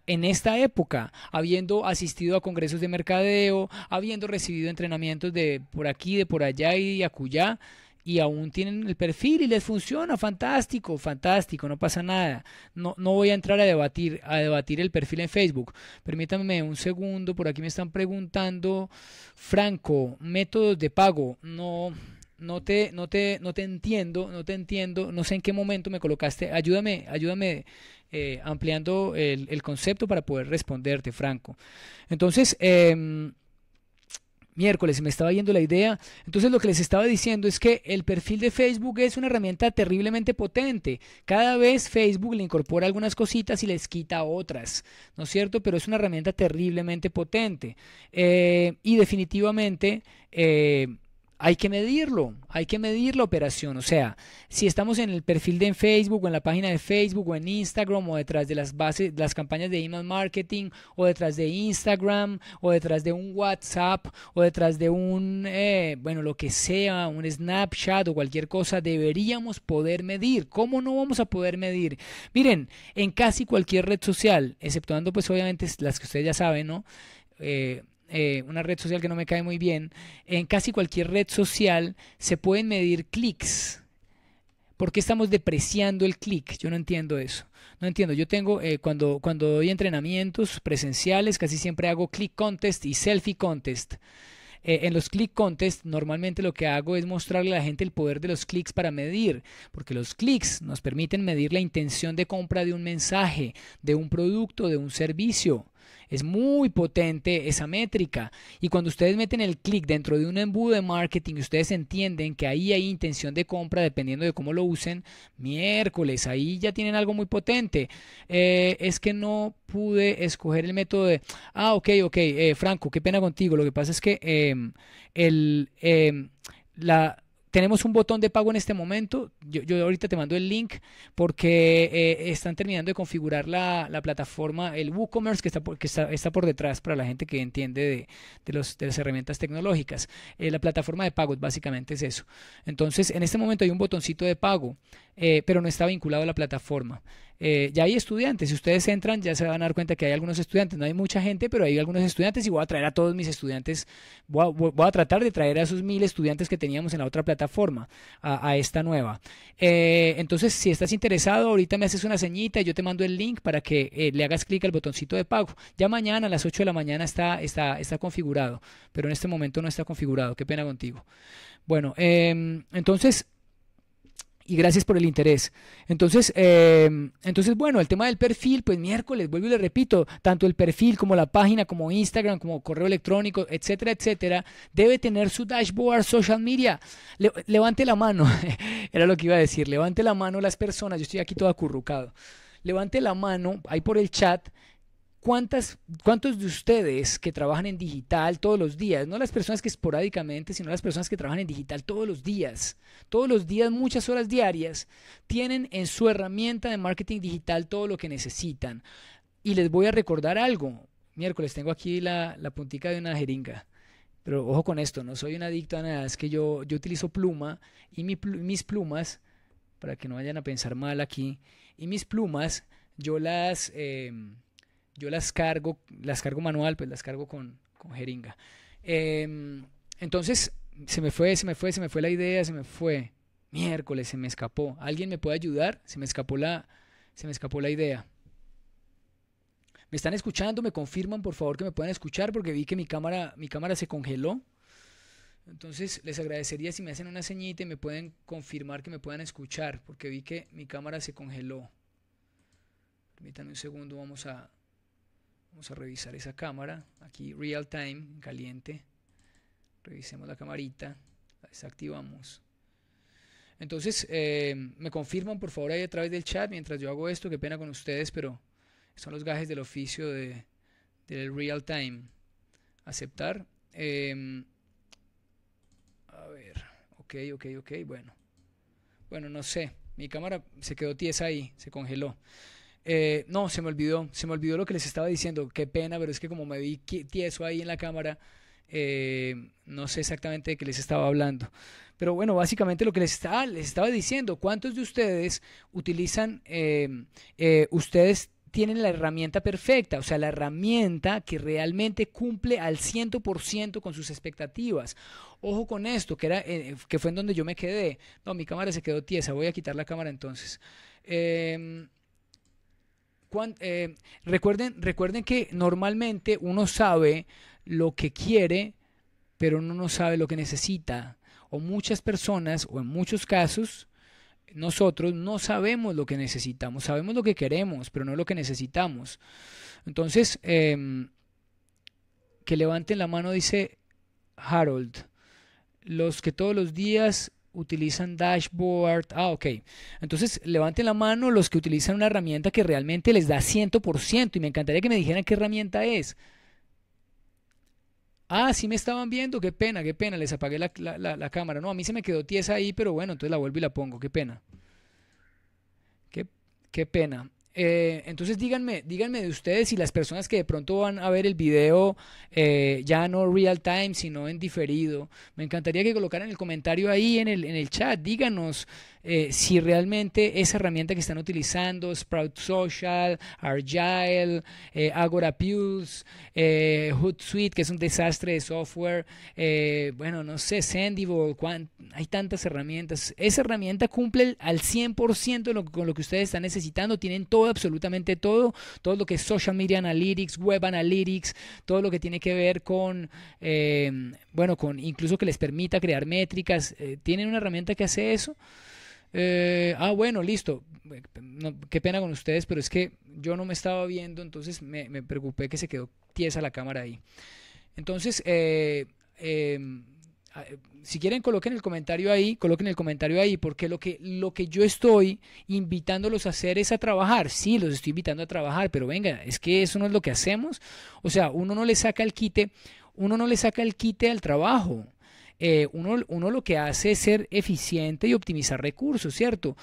en esta época, habiendo asistido a congresos de mercadeo, habiendo recibido entrenamientos de por aquí, de por allá y de acullá, y aún tienen el perfil y les funciona, fantástico, fantástico, no pasa nada. No, no voy a entrar a debatir, a debatir el perfil en Facebook. Permítanme un segundo, por aquí me están preguntando, Franco, métodos de pago, no. No te, no, te, no te entiendo, no te entiendo, no sé en qué momento me colocaste. Ayúdame, ayúdame eh, ampliando el, el, concepto para poder responderte, Franco. Entonces, em, miércoles, me estaba yendo la idea. Entonces lo que les estaba diciendo es que el perfil de Facebook es una herramienta terriblemente potente. Cada vez Facebook le incorpora algunas cositas y les quita otras, ¿no es cierto? Pero es una herramienta terriblemente potente. Eh, y definitivamente... Eh, hay que medirlo, hay que medir la operación. O sea, si estamos en el perfil de Facebook, o en la página de Facebook, o en Instagram, o detrás de las bases, las campañas de email marketing, o detrás de Instagram, o detrás de un WhatsApp, o detrás de un, eh, bueno, lo que sea, un Snapchat o cualquier cosa, deberíamos poder medir. ¿Cómo no vamos a poder medir? Miren, en casi cualquier red social, exceptuando pues obviamente las que ustedes ya saben, ¿no? Eh, eh, una red social que no me cae muy bien, en casi cualquier red social se pueden medir clics. ¿Por qué estamos depreciando el clic? Yo no entiendo eso. No entiendo. Yo tengo, eh, cuando, cuando doy entrenamientos presenciales, casi siempre hago click contest y selfie contest. Eh, en los click contest normalmente lo que hago es mostrarle a la gente el poder de los clics para medir, porque los clics nos permiten medir la intención de compra de un mensaje, de un producto, de un servicio. Es muy potente esa métrica. Y cuando ustedes meten el clic dentro de un embudo de marketing ustedes entienden que ahí hay intención de compra dependiendo de cómo lo usen, miércoles, ahí ya tienen algo muy potente. Eh, es que no pude escoger el método de... Ah, ok, ok, eh, Franco, qué pena contigo. Lo que pasa es que em, el, em, la, tenemos un botón de pago en este momento. Yo, ahorita te mando el link porque eh, están terminando de configurar la, plataforma, el WooCommerce que está por, está, por detrás para la gente que entiende de, las herramientas tecnológicas. Eh, la plataforma de pagos básicamente es eso. Entonces, en este momento hay un botoncito de pago, eh, pero no está vinculado a la plataforma. Eh, ya hay estudiantes, si ustedes entran ya se van a dar cuenta que hay algunos estudiantes, no hay mucha gente, pero hay algunos estudiantes y voy a traer a todos mis estudiantes, voy a, tratar de traer a esos mil estudiantes que teníamos en la otra plataforma a, esta nueva. Eh, entonces, si estás interesado, ahorita me haces una ceñita, yo te mando el link para que eh, le hagas clic al botoncito de pago. Ya mañana a las 8 de la mañana está, está, está configurado, pero en este momento no está configurado, qué pena contigo. Bueno, em, entonces y gracias por el interés. Entonces, eh, entonces, bueno, el tema del perfil, pues miércoles, vuelvo y le repito, tanto el perfil como la página, como Instagram, como correo electrónico, etcétera, etcétera, debe tener su dashboard social media. levante la mano, era lo que iba a decir, levante la mano las personas, yo estoy aquí todo acurrucado. Levante la mano, ahí por el chat, ¿Cuántas, ¿Cuántos de ustedes que trabajan en digital todos los días, no las personas que esporádicamente, sino las personas que trabajan en digital todos los días, todos los días, muchas horas diarias, tienen en su herramienta de marketing digital todo lo que necesitan? Y les voy a recordar algo. Miércoles tengo aquí la, puntica de una jeringa. Pero ojo con esto, no soy un adicto a nada, es que yo, yo utilizo pluma y mis plumas, para que no vayan a pensar mal aquí, y mis plumas yo las... Eh, yo las cargo, las cargo manual, pues las cargo con, jeringa. Em, entonces, se me fue, se me fue, se me fue la idea, se me fue. Miércoles, se me escapó. ¿Alguien me puede ayudar? Se me escapó la, se me escapó la idea. ¿Me están escuchando? ¿Me confirman, por favor, que me puedan escuchar? Porque vi que mi cámara, mi cámara se congeló. Entonces, les agradecería si me hacen una señita y me pueden confirmar que me puedan escuchar, porque vi que mi cámara se congeló. Permítanme un segundo, vamos a, Vamos a revisar esa cámara. Aquí real time, caliente. Revisemos la camarita. La desactivamos. Entonces, eh, me confirman por favor ahí a través del chat mientras yo hago esto. Qué pena con ustedes, pero son los gajes del oficio de, del real time. Aceptar. Em, a ver. Ok, ok, ok. Bueno. Bueno, no sé. Mi cámara se quedó tiesa ahí. Se congeló. Eh, no, se me olvidó, se me olvidó lo que les estaba diciendo. Qué pena, pero es que como me vi tieso ahí en la cámara, eh, no sé exactamente de qué les estaba hablando. Pero bueno, básicamente lo que les estaba, les estaba diciendo, ¿cuántos de ustedes utilizan, eh, ustedes tienen la herramienta perfecta, o sea, la herramienta que realmente cumple al 100% con sus expectativas. Ojo con esto, que, era, que fue en donde yo me quedé. No, mi cámara se quedó tiesa, voy a quitar la cámara entonces. Em, eh, recuerden, recuerden que normalmente uno sabe lo que quiere, pero uno no sabe lo que necesita. O muchas personas, o en muchos casos, nosotros no sabemos lo que necesitamos, sabemos lo que queremos, pero no lo que necesitamos. Entonces, em, que levanten la mano, dice Harold, los que todos los días utilizan dashboard. Ah, ok. Entonces, levanten la mano los que utilizan una herramienta que realmente les da 100% y me encantaría que me dijeran qué herramienta es. Ah, sí me estaban viendo, qué pena, qué pena, les apagué la, cámara. No, a mí se me quedó tiesa ahí, pero bueno, entonces la vuelvo y la pongo, qué pena. Qué, qué pena. Eh, entonces díganme, díganme de ustedes si las personas que de pronto van a ver el video eh, ya no real time, sino en diferido, me encantaría que colocaran el comentario ahí en el, en el chat, díganos eh, si realmente esa herramienta que están utilizando, Sprout Social, Argyle, eh, Agora eh, Hootsuite, que es un desastre de software, eh, bueno, no sé, Sendible hay tantas herramientas. Esa herramienta cumple al 100% lo, con lo que ustedes están necesitando, tienen todo, absolutamente todo, todo lo que es Social Media Analytics, Web Analytics, todo lo que tiene que ver con, bueno, con incluso que les permita crear métricas, tienen una herramienta que hace eso. Eh, ah, bueno, listo. Eh, qué pena con ustedes, pero es que yo no me estaba viendo, entonces me, preocupé que se quedó tiesa la cámara ahí. Entonces, eh, em, si quieren coloquen el comentario ahí, coloquen el comentario ahí, porque lo que, lo que yo estoy invitándolos a hacer es a trabajar. Sí, los estoy invitando a trabajar, pero venga, es que eso no es lo que hacemos. O sea, uno no le saca el quite, uno no le saca el quite al trabajo. Eh, uno, lo que hace es ser eficiente y optimizar recursos, ¿cierto?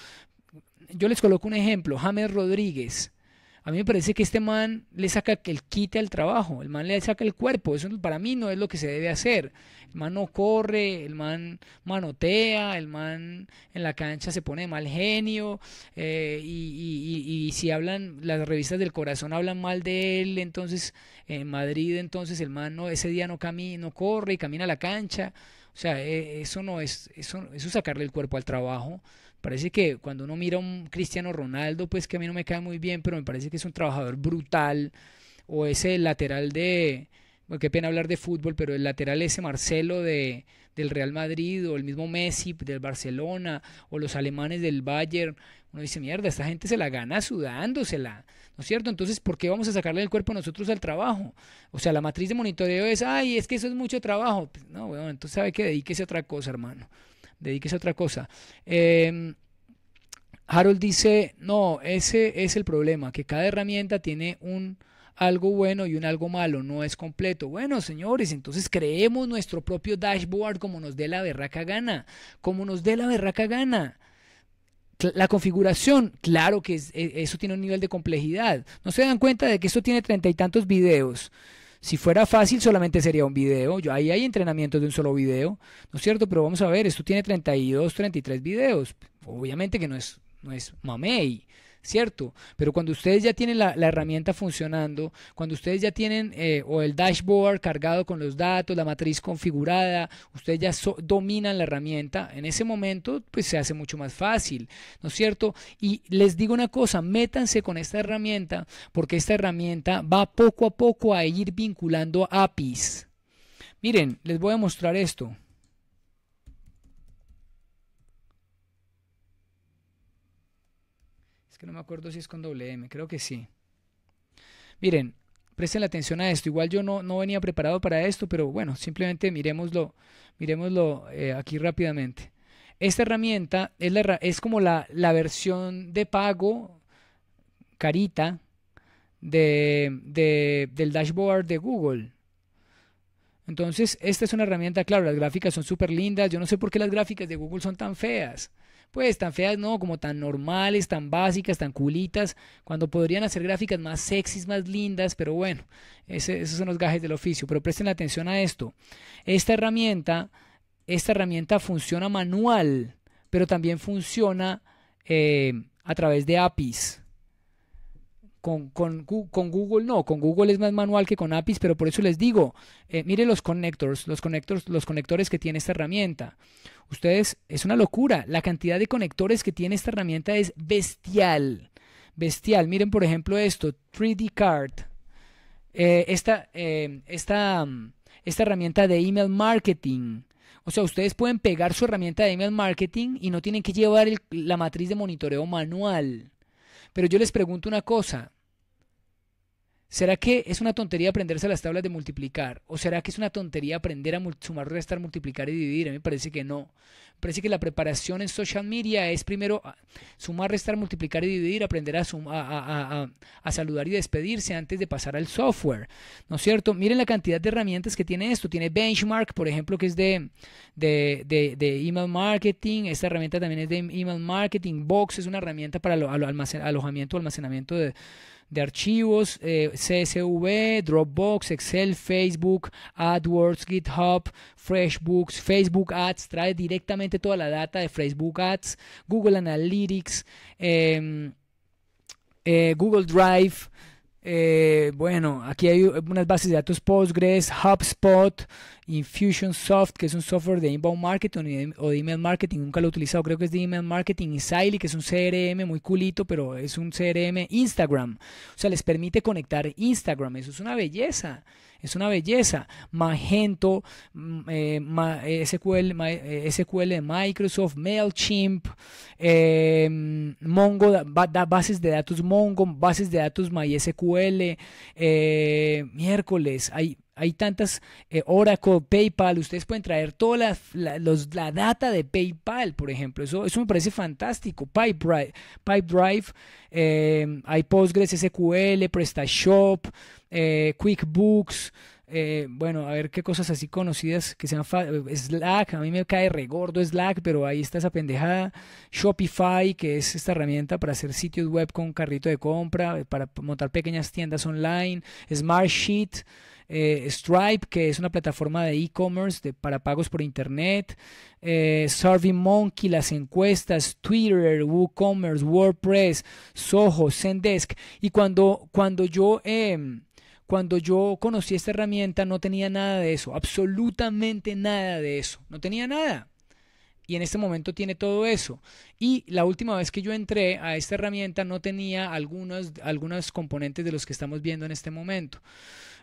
Yo les coloco un ejemplo, James Rodríguez. A mí me parece que este man le saca el quite al trabajo, el man le saca el cuerpo, eso para mí no es lo que se debe hacer. El man no corre, el man manotea, el man en la cancha se pone mal genio eh, y, si hablan, las revistas del corazón hablan mal de él, entonces en Madrid entonces el man ese día no, camina, no corre y camina a la cancha. O sea, eh, eso no es, eso, eso sacarle el cuerpo al trabajo. Parece que cuando uno mira a un Cristiano Ronaldo, pues que a mí no me cae muy bien, pero me parece que es un trabajador brutal. O ese lateral de, bueno, qué pena hablar de fútbol, pero el lateral ese Marcelo de, del Real Madrid, o el mismo Messi del Barcelona, o los alemanes del Bayern, uno dice, mierda, esta gente se la gana sudándosela. ¿no es cierto? Entonces, ¿por qué vamos a sacarle el cuerpo nosotros al trabajo? O sea, la matriz de monitoreo es, ay, es que eso es mucho trabajo. Pues, no, bueno, entonces sabe que dedíquese a otra cosa, hermano. Dedíquese a otra cosa. Em, Harold dice, no, ese es el problema, que cada herramienta tiene un algo bueno y un algo malo, no es completo. Bueno, señores, entonces creemos nuestro propio dashboard como nos dé la berraca gana, como nos dé la berraca gana. La configuración, claro que e, eso tiene un nivel de complejidad. No se dan cuenta de que esto tiene treinta y tantos videos. Si fuera fácil, solamente sería un video. Yo, ahí hay entrenamientos de un solo video, ¿no es cierto? Pero vamos a ver, esto tiene treinta treinta y dos, y tres videos. Obviamente que no es, no es mamey. ¿cierto? Pero cuando ustedes ya tienen la, herramienta funcionando, cuando ustedes ya tienen eh, o el dashboard cargado con los datos, la matriz configurada, ustedes ya dominan la herramienta, en ese momento pues se hace mucho más fácil, ¿no es cierto? Y les digo una cosa, métanse con esta herramienta porque esta herramienta va poco a poco a ir vinculando APIs. Miren, les voy a mostrar esto. no me acuerdo si es con WM, creo que sí. Miren, presten atención a esto. Igual yo no, no venía preparado para esto, pero bueno, simplemente miremoslo, miremoslo eh, aquí rápidamente. Esta herramienta es, es como la, la, versión de pago carita de, de, del dashboard de Google. Entonces, esta es una herramienta, claro, las gráficas son súper lindas. Yo no sé por qué las gráficas de Google son tan feas pues tan feas, no, como tan normales, tan básicas, tan culitas, cuando podrían hacer gráficas más sexys, más lindas, pero bueno, esos son los gajes del oficio. Pero presten atención a esto. Esta herramienta, esta herramienta funciona manual, pero también funciona eh, a través de APIs. Con, Google no, con Google es más manual que con APIs, pero por eso les digo, eh, miren los conectores, los conectores, los conectores que tiene esta herramienta. Ustedes, es una locura, la cantidad de conectores que tiene esta herramienta es bestial, bestial. Miren, por ejemplo, esto, 3D Card, eh, esta, eh, esta, esta herramienta de email marketing, o sea, ustedes pueden pegar su herramienta de email marketing y no tienen que llevar la matriz de monitoreo manual. Pero yo les pregunto una cosa, ¿Será que es una tontería aprenderse las tablas de multiplicar? ¿O será que es una tontería aprender a sumar, restar, multiplicar y dividir? A mí me parece que no. parece que la preparación en social media es primero ah, sumar, restar, multiplicar y dividir, aprender a, saludar y despedirse antes de pasar al software. ¿No es cierto? Miren la cantidad de herramientas que tiene esto. Tiene Benchmark, por ejemplo, que es de, de email marketing. Esta herramienta también es de email marketing. Box es una herramienta para alojamiento, almacenamiento de de archivos, eh, CSV, Dropbox, Excel, Facebook, AdWords, GitHub, FreshBooks, Facebook Ads, trae directamente toda la data de Facebook Ads, Google Analytics, em, eh, Google Drive. Eh, bueno, aquí hay unas bases de datos Postgres, HubSpot, Infusionsoft, que es un software de inbound marketing o de em-, email marketing. Nunca lo he utilizado, creo que es de email marketing. Y Siley, que es un CRM muy culito, pero es un CRM Instagram. O sea, les permite conectar Instagram. Eso es una belleza. Es una belleza. Magento, mm, eh, eh, SQL, eh, SQL de Microsoft, MailChimp, mm, Mongo, bases de datos Mongo, bases de datos MySQL. miércoles, hay hay tantas, eh, Oracle, PayPal, ustedes pueden traer toda la, la, data de PayPal, por ejemplo. Eso, eso me parece fantástico. Pipedrive, eh, hay Postgres, SQL, PrestaShop, eh, QuickBooks. bueno, a ver qué cosas así conocidas que sean Slack, a mí me cae regordo Slack, pero ahí está esa pendejada. Shopify, que es esta herramienta para hacer sitios web con carrito de compra, para montar pequeñas tiendas online. Smartsheet eh, Stripe, que es una plataforma de e-commerce para pagos por internet, eh, Monkey las encuestas, Twitter, WooCommerce, WordPress, Soho, Zendesk. Y cuando, cuando yo... Em, cuando yo conocí esta herramienta no tenía nada de eso, absolutamente nada de eso, no tenía nada. Y en este momento tiene todo eso. Y la última vez que yo entré a esta herramienta no tenía algunos, algunos componentes de los que estamos viendo en este momento.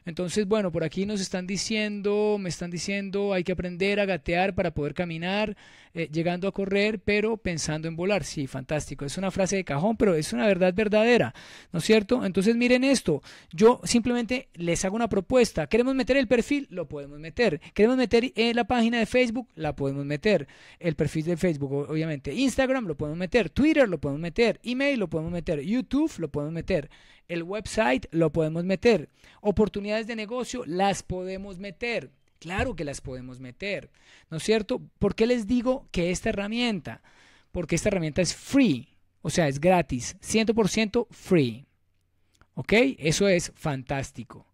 Entonces, bueno, por aquí nos están diciendo, me están diciendo, hay que aprender a gatear para poder caminar. Eh, llegando a correr, pero pensando en volar. Sí, fantástico. Es una frase de cajón, pero es una verdad verdadera, ¿no es cierto? Entonces miren esto. Yo simplemente les hago una propuesta. ¿Queremos meter el perfil? Lo podemos meter. ¿Queremos meter en eh, la página de Facebook? La podemos meter. El perfil de Facebook, obviamente. Instagram lo podemos meter. Twitter lo podemos meter. Email lo podemos meter. YouTube lo podemos meter. El website lo podemos meter. Oportunidades de negocio las podemos meter. Claro que las podemos meter, ¿no es cierto? ¿Por qué les digo que esta herramienta? Porque esta herramienta es free, o sea, es gratis, 100% free. ¿Ok? Eso es fantástico.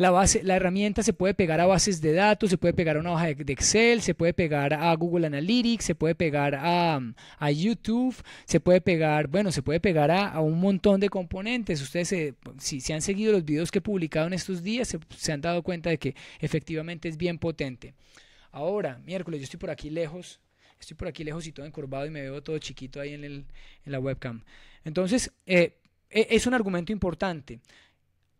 La, base, la herramienta se puede pegar a bases de datos, se puede pegar a una hoja de Excel, se puede pegar a Google Analytics, se puede pegar a, YouTube, se puede pegar, bueno, se puede pegar a, un montón de componentes. Ustedes, si, se han seguido los videos que he publicado en estos días, se, han dado cuenta de que efectivamente es bien potente. Ahora, miércoles, yo estoy por aquí lejos, estoy por aquí lejos y todo encorvado y me veo todo chiquito ahí en, el, en la webcam. Entonces, eh, e, es un argumento importante.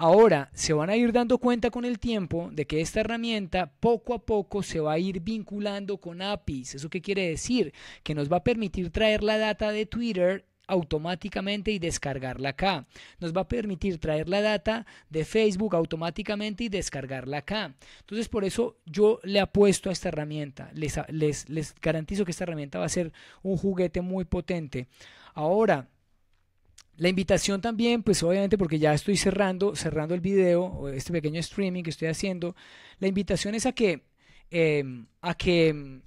Ahora se van a ir dando cuenta con el tiempo de que esta herramienta poco a poco se va a ir vinculando con APIs. ¿Eso qué quiere decir? Que nos va a permitir traer la data de Twitter automáticamente y descargarla acá. Nos va a permitir traer la data de Facebook automáticamente y descargarla acá. Entonces, por eso yo le apuesto a esta herramienta. Les, les, les garantizo que esta herramienta va a ser un juguete muy potente. Ahora, la invitación también, pues obviamente porque ya estoy cerrando, cerrando el video, este pequeño streaming que estoy haciendo, la invitación es a que, em, a que em,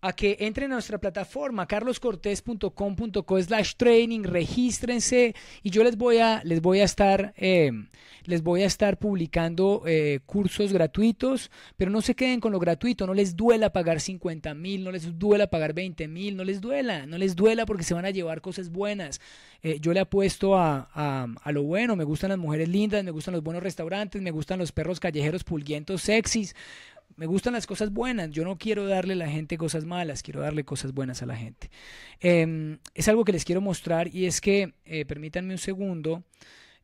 a que entren a nuestra plataforma carloscortez.com.co slash training, regístrense y yo les voy a, les voy a estar, em, les voy a estar publicando eh, cursos gratuitos, pero no se queden con lo gratuito, no les duela pagar 50 mil, no les duela pagar 20 mil, no les duela, no les duela porque se van a llevar cosas buenas. Eh, yo le apuesto a, a, a, lo bueno, me gustan las mujeres lindas, me gustan los buenos restaurantes, me gustan los perros callejeros pulguientos sexys, me gustan las cosas buenas, yo no quiero darle a la gente cosas malas, quiero darle cosas buenas a la gente. Em, es algo que les quiero mostrar y es que, eh, permítanme un segundo,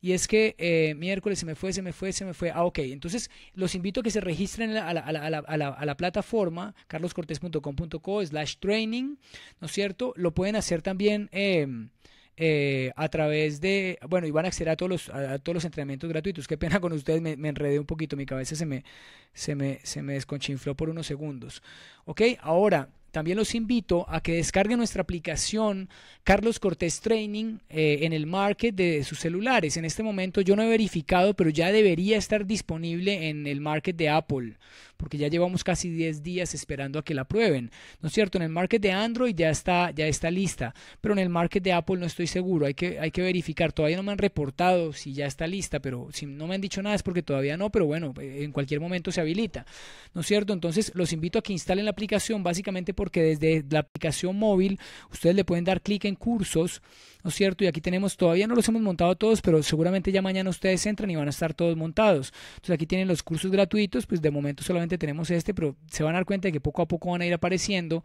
y es que eh, miércoles se me fue, se me fue, se me fue. Ah, ok. Entonces, los invito a que se registren a la, plataforma carloscortes.com.co slash training, ¿no es cierto? Lo pueden hacer también. Em, eh, a través de, bueno, iban a acceder a todos los, a, todos los entrenamientos gratuitos. Qué pena con ustedes, me, enredé un poquito, mi cabeza se me, se, me, se me desconchinfló por unos segundos. Ok, ahora también los invito a que descarguen nuestra aplicación Carlos Cortés Training eh, en el market de, sus celulares. En este momento yo no he verificado, pero ya debería estar disponible en el market de Apple porque ya llevamos casi 10 días esperando a que la prueben, ¿No es cierto? En el market de Android ya está, ya está lista, pero en el market de Apple no estoy seguro, hay que, hay que verificar. Todavía no me han reportado si ya está lista, pero si no me han dicho nada es porque todavía no, pero bueno, eh, en cualquier momento se habilita. ¿No es cierto? Entonces los invito a que instalen la aplicación básicamente porque desde la aplicación móvil ustedes le pueden dar clic en cursos, ¿no es cierto? Y aquí tenemos, todavía no los hemos montado todos, pero seguramente ya mañana ustedes entran y van a estar todos montados. Entonces aquí tienen los cursos gratuitos, pues de momento solamente tenemos este, pero se van a dar cuenta de que poco a poco van a ir apareciendo.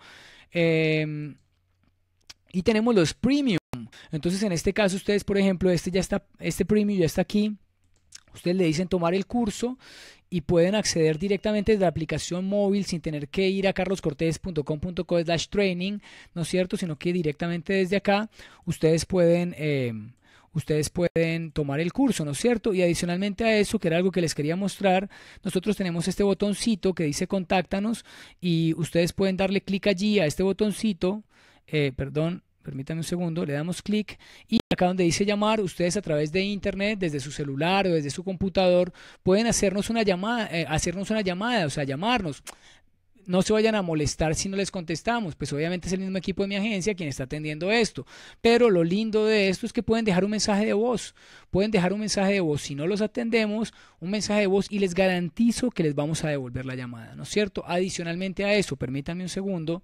Em, y tenemos los premium. Entonces, en este caso, ustedes, por ejemplo, este ya está, este premium ya está aquí. Ustedes le dicen tomar el curso y pueden acceder directamente desde la aplicación móvil sin tener que ir a carloscortez.com.co slash training, ¿no es cierto? Sino que directamente desde acá ustedes pueden em, ustedes pueden tomar el curso, ¿no es cierto? Y adicionalmente a eso, que era algo que les quería mostrar, nosotros tenemos este botoncito que dice contáctanos y ustedes pueden darle clic allí a este botoncito, eh, perdón, permítanme un segundo, le damos clic y acá donde dice llamar, ustedes a través de internet, desde su celular o desde su computador, pueden hacernos una llamada, eh, hacernos una llamada, o sea, llamarnos no se vayan a molestar si no les contestamos, pues obviamente es el mismo equipo de mi agencia quien está atendiendo esto. Pero lo lindo de esto es que pueden dejar un mensaje de voz, pueden dejar un mensaje de voz. Si no los atendemos, un mensaje de voz y les garantizo que les vamos a devolver la llamada, ¿no es cierto? Adicionalmente a eso, permítanme un segundo,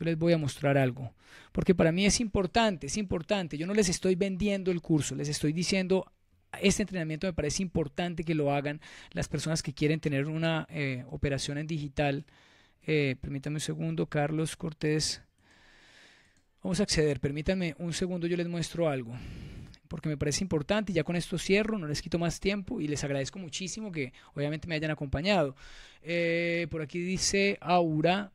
yo les voy a mostrar algo. Porque para mí es importante, es importante. Yo no les estoy vendiendo el curso, les estoy diciendo este entrenamiento me parece importante que lo hagan las personas que quieren tener una eh, operación en digital eh, permítame un segundo, Carlos Cortés. Vamos a acceder, Permítame un segundo, yo les muestro algo, porque me parece importante ya con esto cierro, no les quito más tiempo y les agradezco muchísimo que obviamente me hayan acompañado. Eh, por aquí dice Aura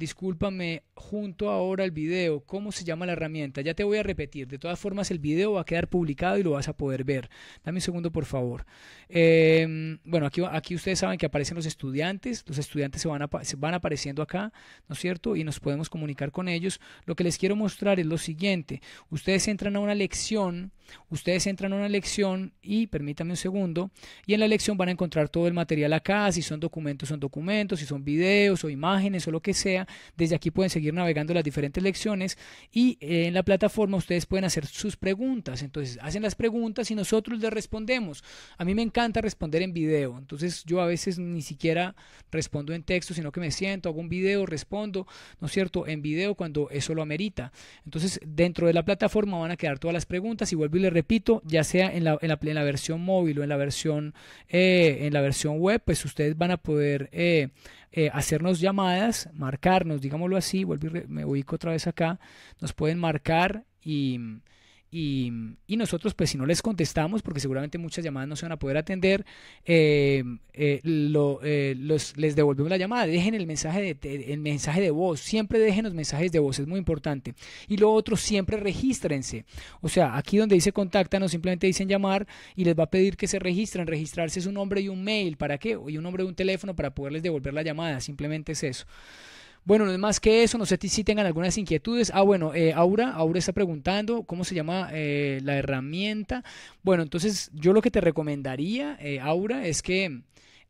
discúlpame, junto ahora el video, cómo se llama la herramienta, ya te voy a repetir, de todas formas el video va a quedar publicado y lo vas a poder ver. Dame un segundo por favor. Em, bueno, aquí, aquí ustedes saben que aparecen los estudiantes, los estudiantes se van, a, se van apareciendo acá, ¿no es cierto? Y nos podemos comunicar con ellos. Lo que les quiero mostrar es lo siguiente, ustedes entran a una lección, ustedes entran a una lección y permítame un segundo, y en la lección van a encontrar todo el material acá, si son documentos son documentos, si son videos o imágenes o lo que sea, desde aquí pueden seguir navegando las diferentes lecciones y eh, en la plataforma ustedes pueden hacer sus preguntas. Entonces hacen las preguntas y nosotros les respondemos. A mí me encanta responder en video. Entonces yo a veces ni siquiera respondo en texto, sino que me siento, hago un video, respondo, ¿no es cierto? En video cuando eso lo amerita. Entonces dentro de la plataforma van a quedar todas las preguntas y vuelvo y les repito, ya sea en la, en la, versión móvil o en la versión, eh, en la versión web, pues ustedes van a poder... Eh, eh, hacernos llamadas, marcarnos, digámoslo así, vuelvo me ubico otra vez acá, nos pueden marcar y y, mm, y, nosotros, pues si no les contestamos, porque seguramente muchas llamadas no se van a poder atender, eh, eh lo, eh, les devolvemos la llamada. Dejen el mensaje de, el mensaje de voz. Siempre dejen los mensajes de voz, es muy importante. Y lo otro, siempre regístrense. O sea, aquí donde dice contáctanos, simplemente dicen llamar y les va a pedir que se registren. Registrarse es un nombre y un mail. ¿Para qué? Y un nombre y un teléfono para poderles devolver la llamada. Simplemente es eso. Bueno, no es más que eso, no sé si tengan algunas inquietudes. Ah, bueno, eh, Aura, Aura está preguntando cómo se llama eh, la herramienta. Bueno, entonces yo lo que te recomendaría, eh, Aura, es que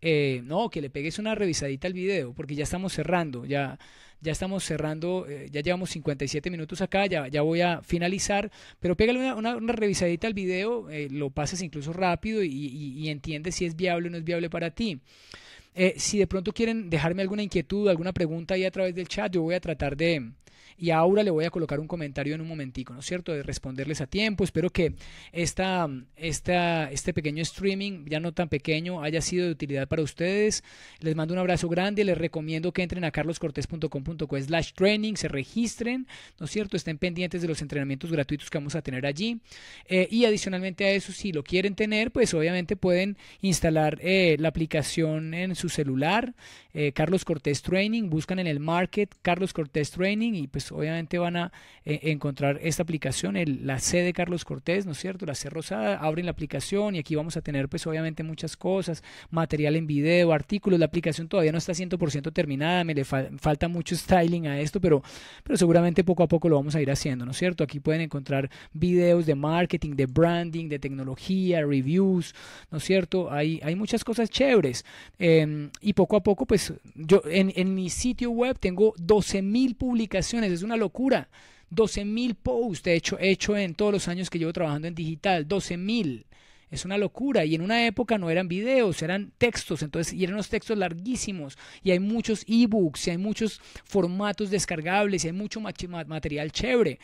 eh, no, que le pegues una revisadita al video, porque ya estamos cerrando, ya, ya estamos cerrando, ya llevamos 57 minutos acá, ya, voy a finalizar, pero pégale una, revisadita al video, lo pases incluso rápido y, y, y entiendes si es viable o no es viable para ti. Eh, si de pronto quieren dejarme alguna inquietud, alguna pregunta ahí a través del chat, yo voy a tratar de, y ahora le voy a colocar un comentario en un momentico, ¿no es cierto? De responderles a tiempo. Espero que este pequeño streaming, ya no tan pequeño, haya sido de utilidad para ustedes. Les mando un abrazo grande. Les recomiendo que entren a carloscortes.com.co training, se registren, ¿no es cierto? Estén pendientes de los entrenamientos gratuitos que vamos a tener allí. Eh, y adicionalmente a eso, si lo quieren tener, pues obviamente pueden instalar eh, la aplicación en su celular. Eh, Carlos Cortés Training, buscan en el market Carlos Cortés Training y pues pues, obviamente van a eh, encontrar esta aplicación, la C de Carlos Cortés, ¿no es cierto? La C rosada, abren la aplicación y aquí vamos a tener pues obviamente muchas cosas, material en video, artículos, la aplicación todavía no está 100% terminada, me le falta mucho styling a esto, pero, pero seguramente poco a poco lo vamos a ir haciendo, ¿no es cierto? Aquí pueden encontrar videos de marketing, de branding, de tecnología, reviews, ¿no es cierto? Hay, hay muchas cosas chéveres. Em, y poco a poco, pues yo en, mi sitio web tengo 12.000 publicaciones, es una locura. 12.000 posts de hecho, hecho en todos los años que llevo trabajando en digital, 12.000. Es una locura. Y en una época no eran videos, eran textos. Entonces, y eran unos textos larguísimos. Y hay muchos ebooks, y hay muchos formatos descargables, y hay mucho material chévere.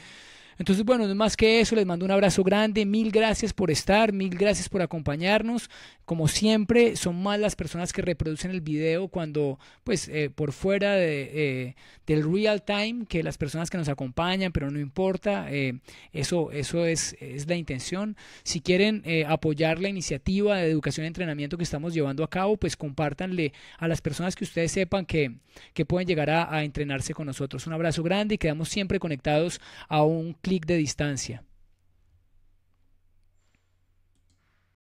Entonces, bueno, no más que eso, les mando un abrazo grande, mil gracias por estar, mil gracias por acompañarnos. Como siempre, son más las personas que reproducen el video cuando, pues, eh, por fuera de, eh, del real time, que las personas que nos acompañan, pero no importa, eh, eso, eso es, es, la intención. Si quieren apoyar la iniciativa de educación y entrenamiento que estamos llevando a cabo, pues compártanle a las personas que ustedes sepan que, que pueden llegar a, a entrenarse con nosotros. Un abrazo grande y quedamos siempre conectados a un clic de distancia.